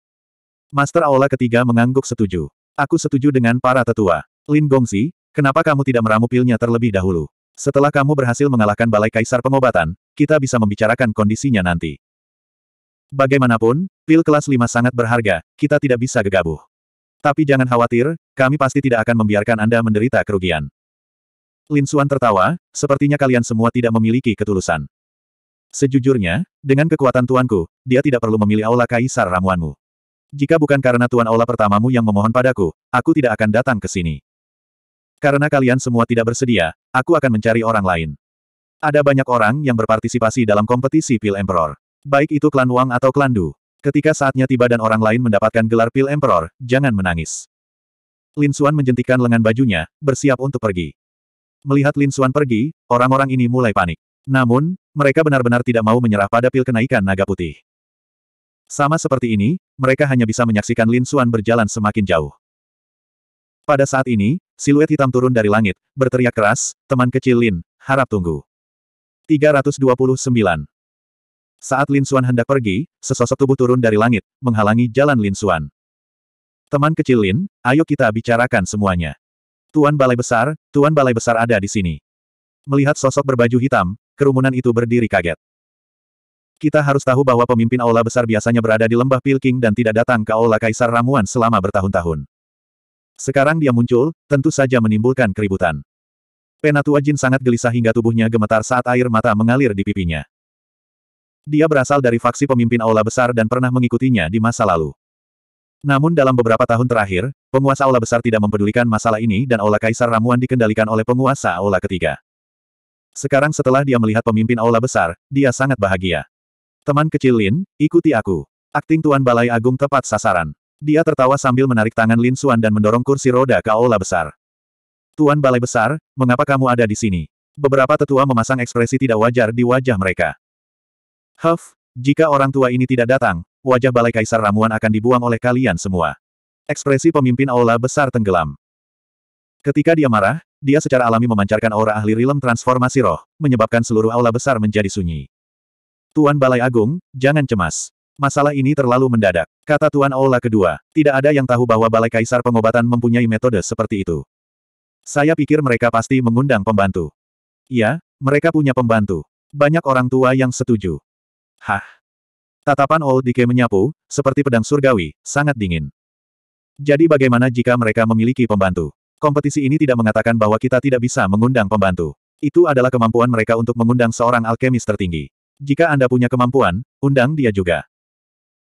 Speaker 1: Master Aula ketiga mengangguk setuju. Aku setuju dengan para tetua. Lin Gongzi, kenapa kamu tidak meramu pilnya terlebih dahulu? Setelah kamu berhasil mengalahkan Balai Kaisar Pengobatan, kita bisa membicarakan kondisinya nanti. Bagaimanapun, pil kelas 5 sangat berharga, kita tidak bisa gegabah. Tapi jangan khawatir, kami pasti tidak akan membiarkan Anda menderita kerugian. Lin Xuan tertawa, sepertinya kalian semua tidak memiliki ketulusan. Sejujurnya, dengan kekuatan tuanku, dia tidak perlu memilih aula kaisar ramuanmu. Jika bukan karena tuan aula pertamamu yang memohon padaku, aku tidak akan datang ke sini. Karena kalian semua tidak bersedia, aku akan mencari orang lain. Ada banyak orang yang berpartisipasi dalam kompetisi Pil Emperor. Baik itu klan Wang atau klan Du. Ketika saatnya tiba dan orang lain mendapatkan gelar Pil Emperor, jangan menangis. Lin Xuan menjentikan lengan bajunya, bersiap untuk pergi. Melihat Lin Xuan pergi, orang-orang ini mulai panik. Namun, mereka benar-benar tidak mau menyerah pada pil kenaikan naga putih. Sama seperti ini, mereka hanya bisa menyaksikan Lin Xuan berjalan semakin jauh. Pada saat ini, siluet hitam turun dari langit, berteriak keras, teman kecil Lin, harap tunggu. 329. Saat Lin Xuan hendak pergi, sesosok tubuh turun dari langit, menghalangi jalan Lin Xuan. Teman kecil Lin, ayo kita bicarakan semuanya. Tuan Balai Besar, Tuan Balai Besar ada di sini. Melihat sosok berbaju hitam, kerumunan itu berdiri kaget. Kita harus tahu bahwa pemimpin aula besar biasanya berada di lembah Pilking dan tidak datang ke aula Kaisar Ramuan selama bertahun-tahun. Sekarang dia muncul, tentu saja menimbulkan keributan. Penatua Jin sangat gelisah hingga tubuhnya gemetar saat air mata mengalir di pipinya. Dia berasal dari faksi pemimpin aula besar dan pernah mengikutinya di masa lalu. Namun dalam beberapa tahun terakhir, penguasa aula besar tidak mempedulikan masalah ini dan aula kaisar ramuan dikendalikan oleh penguasa aula ketiga. Sekarang setelah dia melihat pemimpin aula besar, dia sangat bahagia. Teman kecil Lin, ikuti aku. Akting Tuan Balai Agung tepat sasaran. Dia tertawa sambil menarik tangan Lin Xuan dan mendorong kursi roda ke aula besar. Tuan Balai Besar, mengapa kamu ada di sini? Beberapa tetua memasang ekspresi tidak wajar di wajah mereka. Huff, jika orang tua ini tidak datang, wajah Balai Kaisar Ramuan akan dibuang oleh kalian semua. Ekspresi pemimpin aula besar tenggelam. Ketika dia marah, dia secara alami memancarkan aura ahli rilem transformasi roh, menyebabkan seluruh aula besar menjadi sunyi. Tuan Balai Agung, jangan cemas. Masalah ini terlalu mendadak, kata Tuan Aula kedua. Tidak ada yang tahu bahwa Balai Kaisar Pengobatan mempunyai metode seperti itu. Saya pikir mereka pasti mengundang pembantu. Iya, mereka punya pembantu. Banyak orang tua yang setuju. Hah. Tatapan Old Dike menyapu, seperti pedang surgawi, sangat dingin. Jadi bagaimana jika mereka memiliki pembantu? Kompetisi ini tidak mengatakan bahwa kita tidak bisa mengundang pembantu. Itu adalah kemampuan mereka untuk mengundang seorang alkemis tertinggi. Jika Anda punya kemampuan, undang dia juga.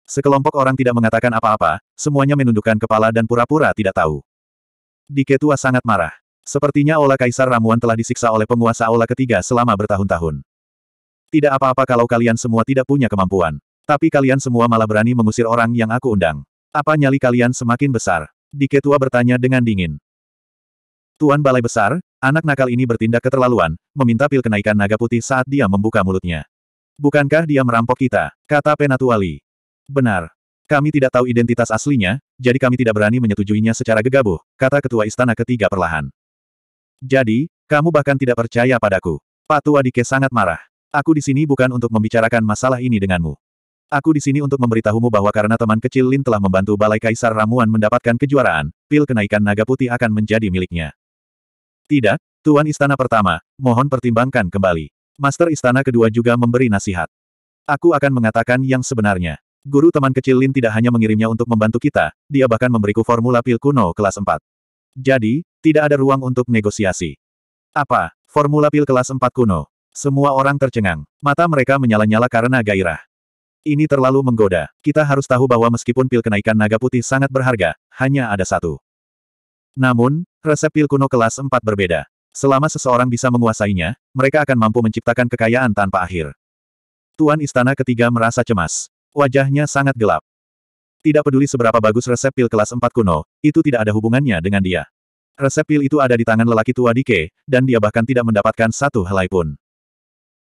Speaker 1: Sekelompok orang tidak mengatakan apa-apa, semuanya menundukkan kepala dan pura-pura tidak tahu. Di ketua sangat marah. Sepertinya Ola Kaisar Ramuan telah disiksa oleh penguasa Ola ketiga selama bertahun-tahun. Tidak apa-apa kalau kalian semua tidak punya kemampuan. Tapi kalian semua malah berani mengusir orang yang aku undang. Apa nyali kalian semakin besar? Di ketua bertanya dengan dingin. Tuan Balai Besar, anak nakal ini bertindak keterlaluan, meminta pil kenaikan naga putih saat dia membuka mulutnya. Bukankah dia merampok kita? Kata Penatuali. Benar. Kami tidak tahu identitas aslinya, jadi kami tidak berani menyetujuinya secara gegabah, kata Ketua Istana ketiga perlahan. Jadi, kamu bahkan tidak percaya padaku. Patu dike sangat marah. Aku di sini bukan untuk membicarakan masalah ini denganmu. Aku di sini untuk memberitahumu bahwa karena teman kecil Lin telah membantu Balai Kaisar Ramuan mendapatkan kejuaraan, pil kenaikan naga putih akan menjadi miliknya. Tidak, Tuan Istana pertama, mohon pertimbangkan kembali. Master Istana kedua juga memberi nasihat. Aku akan mengatakan yang sebenarnya. Guru teman kecil Lin tidak hanya mengirimnya untuk membantu kita, dia bahkan memberiku formula pil kuno kelas 4. Jadi, tidak ada ruang untuk negosiasi. Apa? Formula pil kelas 4 kuno. Semua orang tercengang. Mata mereka menyala-nyala karena gairah. Ini terlalu menggoda. Kita harus tahu bahwa meskipun pil kenaikan naga putih sangat berharga, hanya ada satu. Namun, Resep pil kuno kelas 4 berbeda. Selama seseorang bisa menguasainya, mereka akan mampu menciptakan kekayaan tanpa akhir. Tuan Istana ketiga merasa cemas. Wajahnya sangat gelap. Tidak peduli seberapa bagus resep pil kelas 4 kuno, itu tidak ada hubungannya dengan dia. Resep pil itu ada di tangan lelaki tua Dike, dan dia bahkan tidak mendapatkan satu helai pun.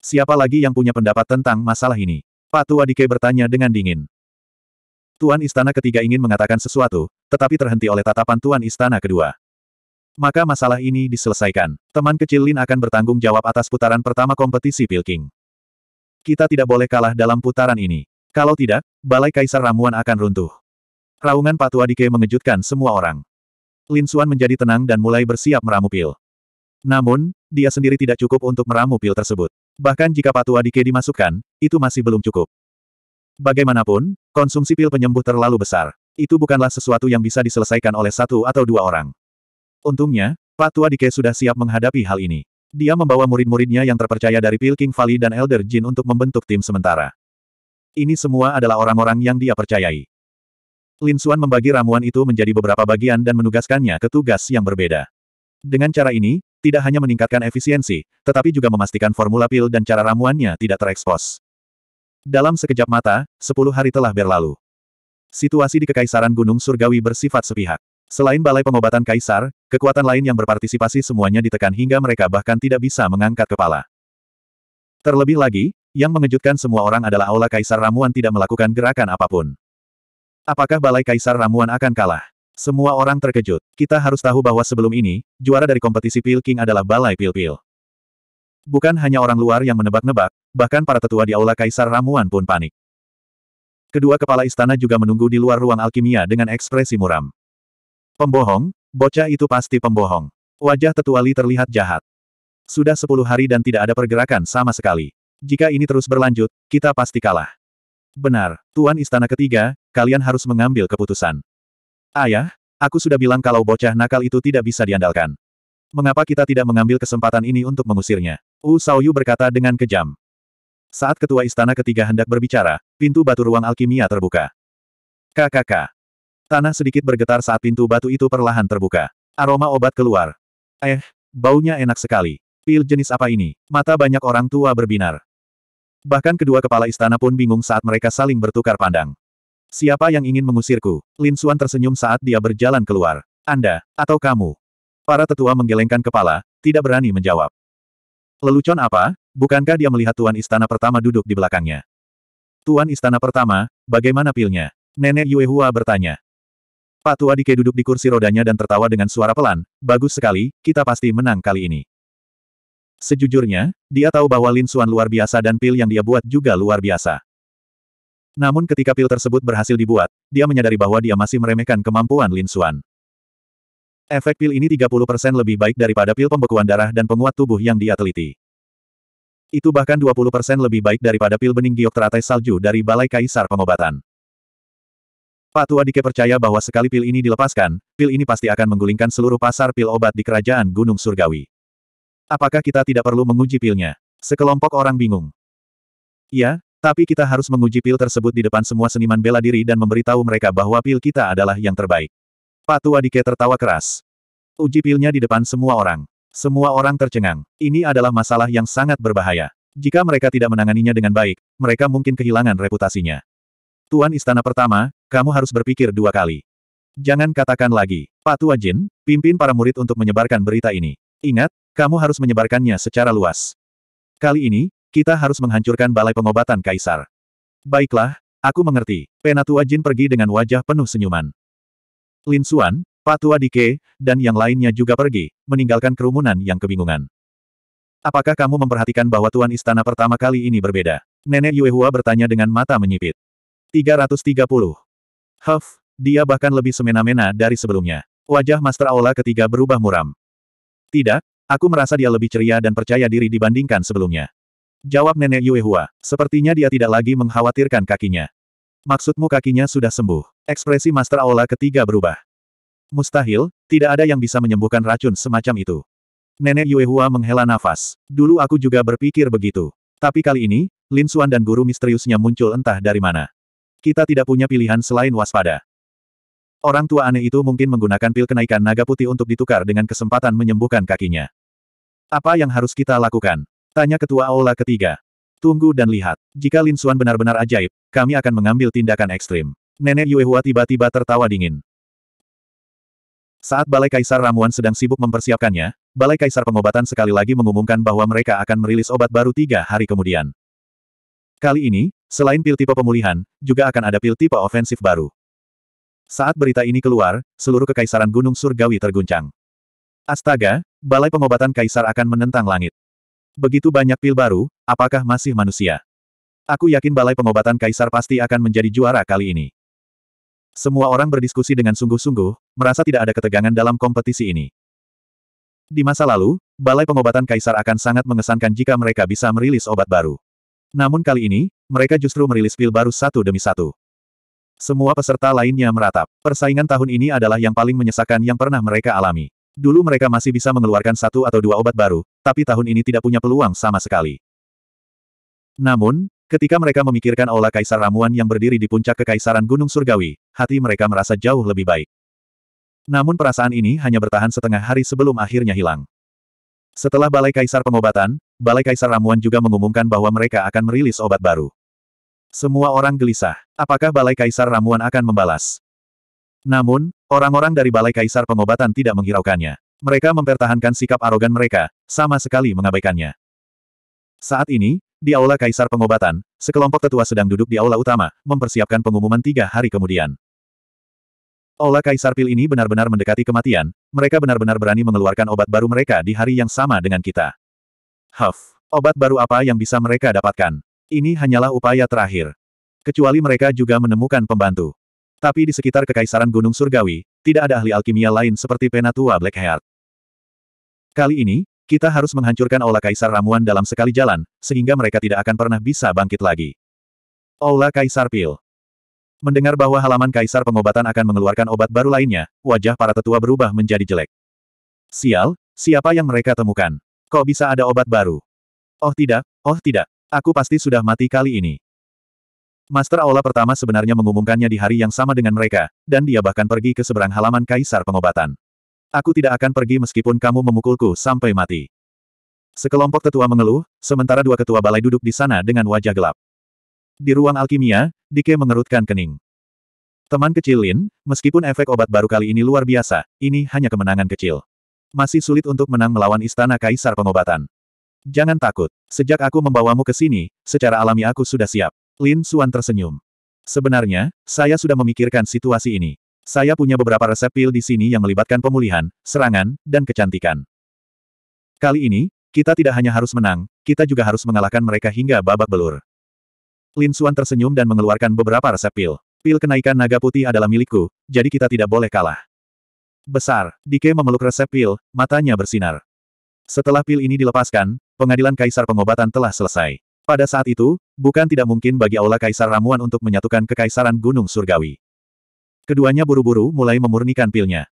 Speaker 1: Siapa lagi yang punya pendapat tentang masalah ini? Pak Tua Dike bertanya dengan dingin. Tuan Istana ketiga ingin mengatakan sesuatu, tetapi terhenti oleh tatapan Tuan Istana kedua. Maka masalah ini diselesaikan. Teman kecil Lin akan bertanggung jawab atas putaran pertama kompetisi Pilking. Kita tidak boleh kalah dalam putaran ini. Kalau tidak, Balai Kaisar Ramuan akan runtuh. Raungan Patua Dike mengejutkan semua orang. Lin Xuan menjadi tenang dan mulai bersiap meramu pil. Namun, dia sendiri tidak cukup untuk meramu pil tersebut. Bahkan jika Patua Dike dimasukkan, itu masih belum cukup. Bagaimanapun, konsumsi pil penyembuh terlalu besar. Itu bukanlah sesuatu yang bisa diselesaikan oleh satu atau dua orang. Untungnya, Pak Tua Dike sudah siap menghadapi hal ini. Dia membawa murid-muridnya yang terpercaya dari Pilking Valley dan Elder Jin untuk membentuk tim sementara. Ini semua adalah orang-orang yang dia percayai. Lin Xuan membagi ramuan itu menjadi beberapa bagian dan menugaskannya ke tugas yang berbeda. Dengan cara ini, tidak hanya meningkatkan efisiensi, tetapi juga memastikan formula pil dan cara ramuannya tidak terekspos. Dalam sekejap mata, sepuluh hari telah berlalu. Situasi di Kekaisaran Gunung Surgawi bersifat sepihak. Selain Balai Pengobatan Kaisar, Kekuatan lain yang berpartisipasi semuanya ditekan hingga mereka bahkan tidak bisa mengangkat kepala. Terlebih lagi, yang mengejutkan semua orang adalah Aula Kaisar Ramuan tidak melakukan gerakan apapun. Apakah Balai Kaisar Ramuan akan kalah? Semua orang terkejut. Kita harus tahu bahwa sebelum ini, juara dari kompetisi Pil King adalah Balai Pil-Pil. Bukan hanya orang luar yang menebak-nebak, bahkan para tetua di Aula Kaisar Ramuan pun panik. Kedua kepala istana juga menunggu di luar ruang alkimia dengan ekspresi muram. Pembohong, Bocah itu pasti pembohong. Wajah tetua Li terlihat jahat. Sudah sepuluh hari dan tidak ada pergerakan sama sekali. Jika ini terus berlanjut, kita pasti kalah. Benar, Tuan Istana Ketiga, kalian harus mengambil keputusan. Ayah, aku sudah bilang kalau bocah nakal itu tidak bisa diandalkan. Mengapa kita tidak mengambil kesempatan ini untuk mengusirnya? Wu Saoyu berkata dengan kejam. Saat ketua istana ketiga hendak berbicara, pintu batu ruang alkimia terbuka. KKK. Tanah sedikit bergetar saat pintu batu itu perlahan terbuka. Aroma obat keluar. Eh, baunya enak sekali. Pil jenis apa ini? Mata banyak orang tua berbinar. Bahkan kedua kepala istana pun bingung saat mereka saling bertukar pandang. Siapa yang ingin mengusirku? Lin Suan tersenyum saat dia berjalan keluar. Anda, atau kamu? Para tetua menggelengkan kepala, tidak berani menjawab. Lelucon apa? Bukankah dia melihat Tuan Istana Pertama duduk di belakangnya? Tuan Istana Pertama, bagaimana pilnya? Nenek Yuehua bertanya. Pak Tua Dike duduk di kursi rodanya dan tertawa dengan suara pelan, bagus sekali, kita pasti menang kali ini. Sejujurnya, dia tahu bahwa Lin Suan luar biasa dan pil yang dia buat juga luar biasa. Namun ketika pil tersebut berhasil dibuat, dia menyadari bahwa dia masih meremehkan kemampuan Lin Suan. Efek pil ini 30% lebih baik daripada pil pembekuan darah dan penguat tubuh yang dia teliti. Itu bahkan 20% lebih baik daripada pil bening giok teratai salju dari Balai Kaisar Pengobatan. Pak Tua Dike percaya bahwa sekali pil ini dilepaskan, pil ini pasti akan menggulingkan seluruh pasar pil obat di kerajaan Gunung Surgawi. Apakah kita tidak perlu menguji pilnya? Sekelompok orang bingung. Ya, tapi kita harus menguji pil tersebut di depan semua seniman bela diri dan memberitahu mereka bahwa pil kita adalah yang terbaik. Pak Tua Dike tertawa keras. Uji pilnya di depan semua orang. Semua orang tercengang. Ini adalah masalah yang sangat berbahaya. Jika mereka tidak menanganinya dengan baik, mereka mungkin kehilangan reputasinya. Tuan Istana pertama, kamu harus berpikir dua kali. Jangan katakan lagi, Pak Tua Jin, pimpin para murid untuk menyebarkan berita ini. Ingat, kamu harus menyebarkannya secara luas. Kali ini, kita harus menghancurkan balai pengobatan Kaisar. Baiklah, aku mengerti. Penatua Jin pergi dengan wajah penuh senyuman. Lin Xuan, Pak Tua Dike, dan yang lainnya juga pergi, meninggalkan kerumunan yang kebingungan. Apakah kamu memperhatikan bahwa Tuan Istana pertama kali ini berbeda? Nenek Yuehua bertanya dengan mata menyipit. 330. Huff, dia bahkan lebih semena-mena dari sebelumnya. Wajah Master Aula ketiga berubah muram. Tidak, aku merasa dia lebih ceria dan percaya diri dibandingkan sebelumnya. Jawab nenek Yuehua, sepertinya dia tidak lagi mengkhawatirkan kakinya. Maksudmu kakinya sudah sembuh? Ekspresi Master Aula ketiga berubah. Mustahil, tidak ada yang bisa menyembuhkan racun semacam itu. Nenek Yuehua menghela nafas. Dulu aku juga berpikir begitu. Tapi kali ini, Lin Xuan dan guru misteriusnya muncul entah dari mana. Kita tidak punya pilihan selain waspada. Orang tua aneh itu mungkin menggunakan pil kenaikan naga putih untuk ditukar dengan kesempatan menyembuhkan kakinya. Apa yang harus kita lakukan? Tanya ketua aula ketiga. Tunggu dan lihat. Jika Lin Xuan benar-benar ajaib, kami akan mengambil tindakan ekstrim. Nenek Yuehua tiba-tiba tertawa dingin. Saat Balai Kaisar Ramuan sedang sibuk mempersiapkannya, Balai Kaisar Pengobatan sekali lagi mengumumkan bahwa mereka akan merilis obat baru tiga hari kemudian. Kali ini, selain pil tipe pemulihan, juga akan ada pil tipe ofensif baru. Saat berita ini keluar, seluruh kekaisaran Gunung Surgawi terguncang. Astaga, balai pengobatan kaisar akan menentang langit. Begitu banyak pil baru, apakah masih manusia? Aku yakin balai pengobatan kaisar pasti akan menjadi juara kali ini. Semua orang berdiskusi dengan sungguh-sungguh, merasa tidak ada ketegangan dalam kompetisi ini. Di masa lalu, Balai Pengobatan Kaisar akan sangat mengesankan jika mereka bisa merilis obat baru. Namun kali ini, mereka justru merilis pil baru satu demi satu. Semua peserta lainnya meratap. Persaingan tahun ini adalah yang paling menyesakan yang pernah mereka alami. Dulu mereka masih bisa mengeluarkan satu atau dua obat baru, tapi tahun ini tidak punya peluang sama sekali. Namun, ketika mereka memikirkan Aula Kaisar Ramuan yang berdiri di puncak Kekaisaran Gunung Surgawi, hati mereka merasa jauh lebih baik. Namun perasaan ini hanya bertahan setengah hari sebelum akhirnya hilang. Setelah Balai Kaisar Pengobatan, Balai Kaisar Ramuan juga mengumumkan bahwa mereka akan merilis obat baru. Semua orang gelisah. Apakah Balai Kaisar Ramuan akan membalas? Namun, orang-orang dari Balai Kaisar Pengobatan tidak menghiraukannya. Mereka mempertahankan sikap arogan mereka, sama sekali mengabaikannya. Saat ini, di Aula Kaisar Pengobatan, sekelompok tetua sedang duduk di aula utama, mempersiapkan pengumuman tiga hari kemudian. Aula Kaisar Pil ini benar-benar mendekati kematian, mereka benar-benar berani mengeluarkan obat baru mereka di hari yang sama dengan kita. Huff, obat baru apa yang bisa mereka dapatkan? Ini hanyalah upaya terakhir. Kecuali mereka juga menemukan pembantu. Tapi di sekitar Kekaisaran Gunung Surgawi, tidak ada ahli alkimia lain seperti Penatua Blackheart. Kali ini, kita harus menghancurkan Aula Kaisar Ramuan dalam sekali jalan, sehingga mereka tidak akan pernah bisa bangkit lagi. Aula Kaisar Pil Mendengar bahwa halaman kaisar pengobatan akan mengeluarkan obat baru lainnya, wajah para tetua berubah menjadi jelek. Sial, siapa yang mereka temukan? Kok bisa ada obat baru? Oh tidak, oh tidak, aku pasti sudah mati kali ini. Master Aula pertama sebenarnya mengumumkannya di hari yang sama dengan mereka, dan dia bahkan pergi ke seberang halaman kaisar pengobatan. Aku tidak akan pergi meskipun kamu memukulku sampai mati. Sekelompok tetua mengeluh, sementara dua ketua balai duduk di sana dengan wajah gelap. Di ruang alkimia, Dike mengerutkan kening. Teman kecil Lin, meskipun efek obat baru kali ini luar biasa, ini hanya kemenangan kecil. Masih sulit untuk menang melawan istana kaisar pengobatan. Jangan takut, sejak aku membawamu ke sini, secara alami aku sudah siap. Lin Suan tersenyum. Sebenarnya, saya sudah memikirkan situasi ini. Saya punya beberapa resep pil di sini yang melibatkan pemulihan, serangan, dan kecantikan. Kali ini, kita tidak hanya harus menang, kita juga harus mengalahkan mereka hingga babak belur. Lin Suan tersenyum dan mengeluarkan beberapa resep pil. Pil kenaikan naga putih adalah milikku, jadi kita tidak boleh kalah. Besar, Dike memeluk resep pil, matanya bersinar. Setelah pil ini dilepaskan, pengadilan Kaisar Pengobatan telah selesai. Pada saat itu, bukan tidak mungkin bagi Aula Kaisar Ramuan untuk menyatukan Kekaisaran Gunung Surgawi. Keduanya buru-buru mulai memurnikan pilnya.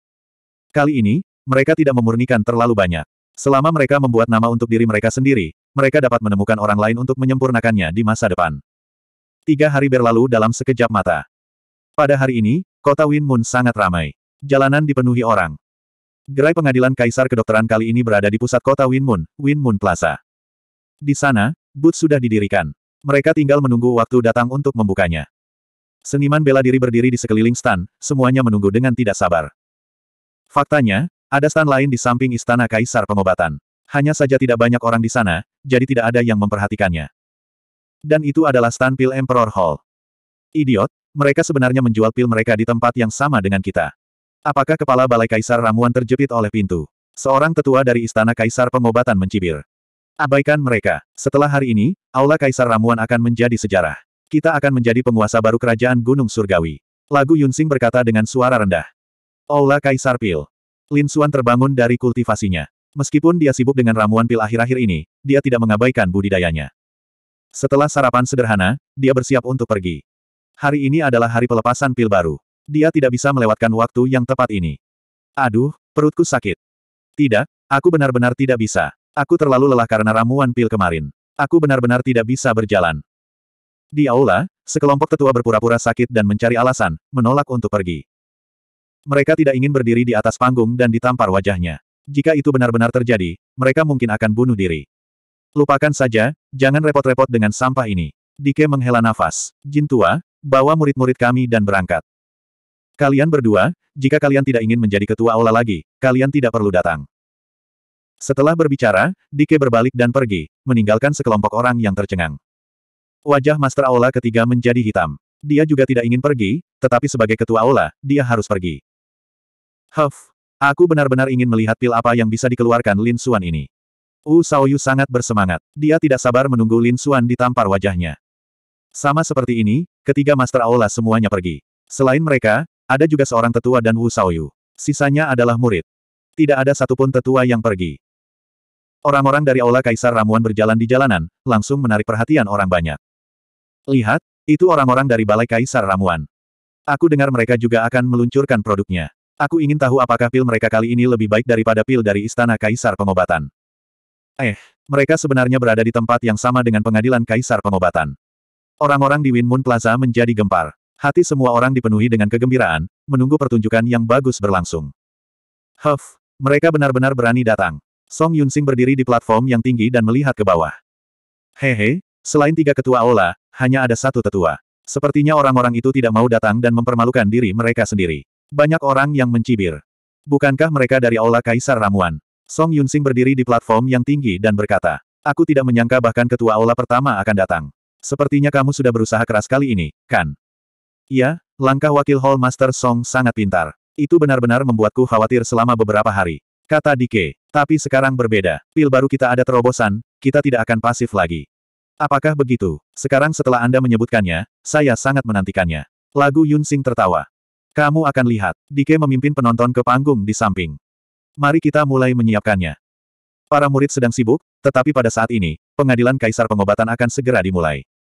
Speaker 1: Kali ini, mereka tidak memurnikan terlalu banyak. Selama mereka membuat nama untuk diri mereka sendiri, mereka dapat menemukan orang lain untuk menyempurnakannya di masa depan. Tiga hari berlalu dalam sekejap mata. Pada hari ini, kota Win sangat ramai. Jalanan dipenuhi orang. Gerai pengadilan Kaisar Kedokteran kali ini berada di pusat kota Win Moon, Plaza. Di sana, booth sudah didirikan. Mereka tinggal menunggu waktu datang untuk membukanya. Seniman bela diri berdiri di sekeliling stan, semuanya menunggu dengan tidak sabar. Faktanya, ada stan lain di samping istana Kaisar Pengobatan. Hanya saja tidak banyak orang di sana, jadi tidak ada yang memperhatikannya. Dan itu adalah stand pil Emperor Hall. Idiot, mereka sebenarnya menjual pil mereka di tempat yang sama dengan kita. Apakah kepala balai kaisar ramuan terjepit oleh pintu? Seorang tetua dari istana kaisar pengobatan mencibir. Abaikan mereka. Setelah hari ini, Aula Kaisar Ramuan akan menjadi sejarah. Kita akan menjadi penguasa baru kerajaan Gunung Surgawi. Lagu Yunsing berkata dengan suara rendah. Aula Kaisar Pil. Lin Xuan terbangun dari kultivasinya. Meskipun dia sibuk dengan ramuan pil akhir-akhir ini, dia tidak mengabaikan budidayanya. Setelah sarapan sederhana, dia bersiap untuk pergi. Hari ini adalah hari pelepasan pil baru. Dia tidak bisa melewatkan waktu yang tepat ini. Aduh, perutku sakit. Tidak, aku benar-benar tidak bisa. Aku terlalu lelah karena ramuan pil kemarin. Aku benar-benar tidak bisa berjalan. Di aula, sekelompok tetua berpura-pura sakit dan mencari alasan, menolak untuk pergi. Mereka tidak ingin berdiri di atas panggung dan ditampar wajahnya. Jika itu benar-benar terjadi, mereka mungkin akan bunuh diri. Lupakan saja, jangan repot-repot dengan sampah ini. Dike menghela nafas. Jin tua, bawa murid-murid kami dan berangkat. Kalian berdua, jika kalian tidak ingin menjadi ketua aula lagi, kalian tidak perlu datang. Setelah berbicara, Dike berbalik dan pergi, meninggalkan sekelompok orang yang tercengang. Wajah Master Aula ketiga menjadi hitam. Dia juga tidak ingin pergi, tetapi sebagai ketua aula, dia harus pergi. Huff, aku benar-benar ingin melihat pil apa yang bisa dikeluarkan Lin Suan ini. Wu Shaoyu sangat bersemangat. Dia tidak sabar menunggu Lin Xuan ditampar wajahnya. Sama seperti ini, ketiga Master Aula semuanya pergi. Selain mereka, ada juga seorang tetua dan Wu Shaoyu. Sisanya adalah murid. Tidak ada satupun tetua yang pergi. Orang-orang dari Aula Kaisar Ramuan berjalan di jalanan, langsung menarik perhatian orang banyak. Lihat, itu orang-orang dari Balai Kaisar Ramuan. Aku dengar mereka juga akan meluncurkan produknya. Aku ingin tahu apakah pil mereka kali ini lebih baik daripada pil dari Istana Kaisar Pengobatan. Eh, mereka sebenarnya berada di tempat yang sama dengan pengadilan Kaisar Pengobatan. Orang-orang di Winmun Moon Plaza menjadi gempar. Hati semua orang dipenuhi dengan kegembiraan, menunggu pertunjukan yang bagus berlangsung. Huff, mereka benar-benar berani datang. Song Yunsing berdiri di platform yang tinggi dan melihat ke bawah. Hehe, selain tiga ketua Ola, hanya ada satu tetua. Sepertinya orang-orang itu tidak mau datang dan mempermalukan diri mereka sendiri. Banyak orang yang mencibir. Bukankah mereka dari Aula Kaisar Ramuan? Song Yunxing berdiri di platform yang tinggi dan berkata, Aku tidak menyangka bahkan ketua aula pertama akan datang. Sepertinya kamu sudah berusaha keras kali ini, kan? Iya, langkah wakil Hall Master Song sangat pintar. Itu benar-benar membuatku khawatir selama beberapa hari. Kata Dike. Tapi sekarang berbeda. Pil baru kita ada terobosan, kita tidak akan pasif lagi. Apakah begitu? Sekarang setelah Anda menyebutkannya, saya sangat menantikannya. Lagu Yunxing tertawa. Kamu akan lihat, Dike memimpin penonton ke panggung di samping. Mari kita mulai menyiapkannya. Para murid sedang sibuk, tetapi pada saat ini, pengadilan Kaisar Pengobatan akan segera dimulai.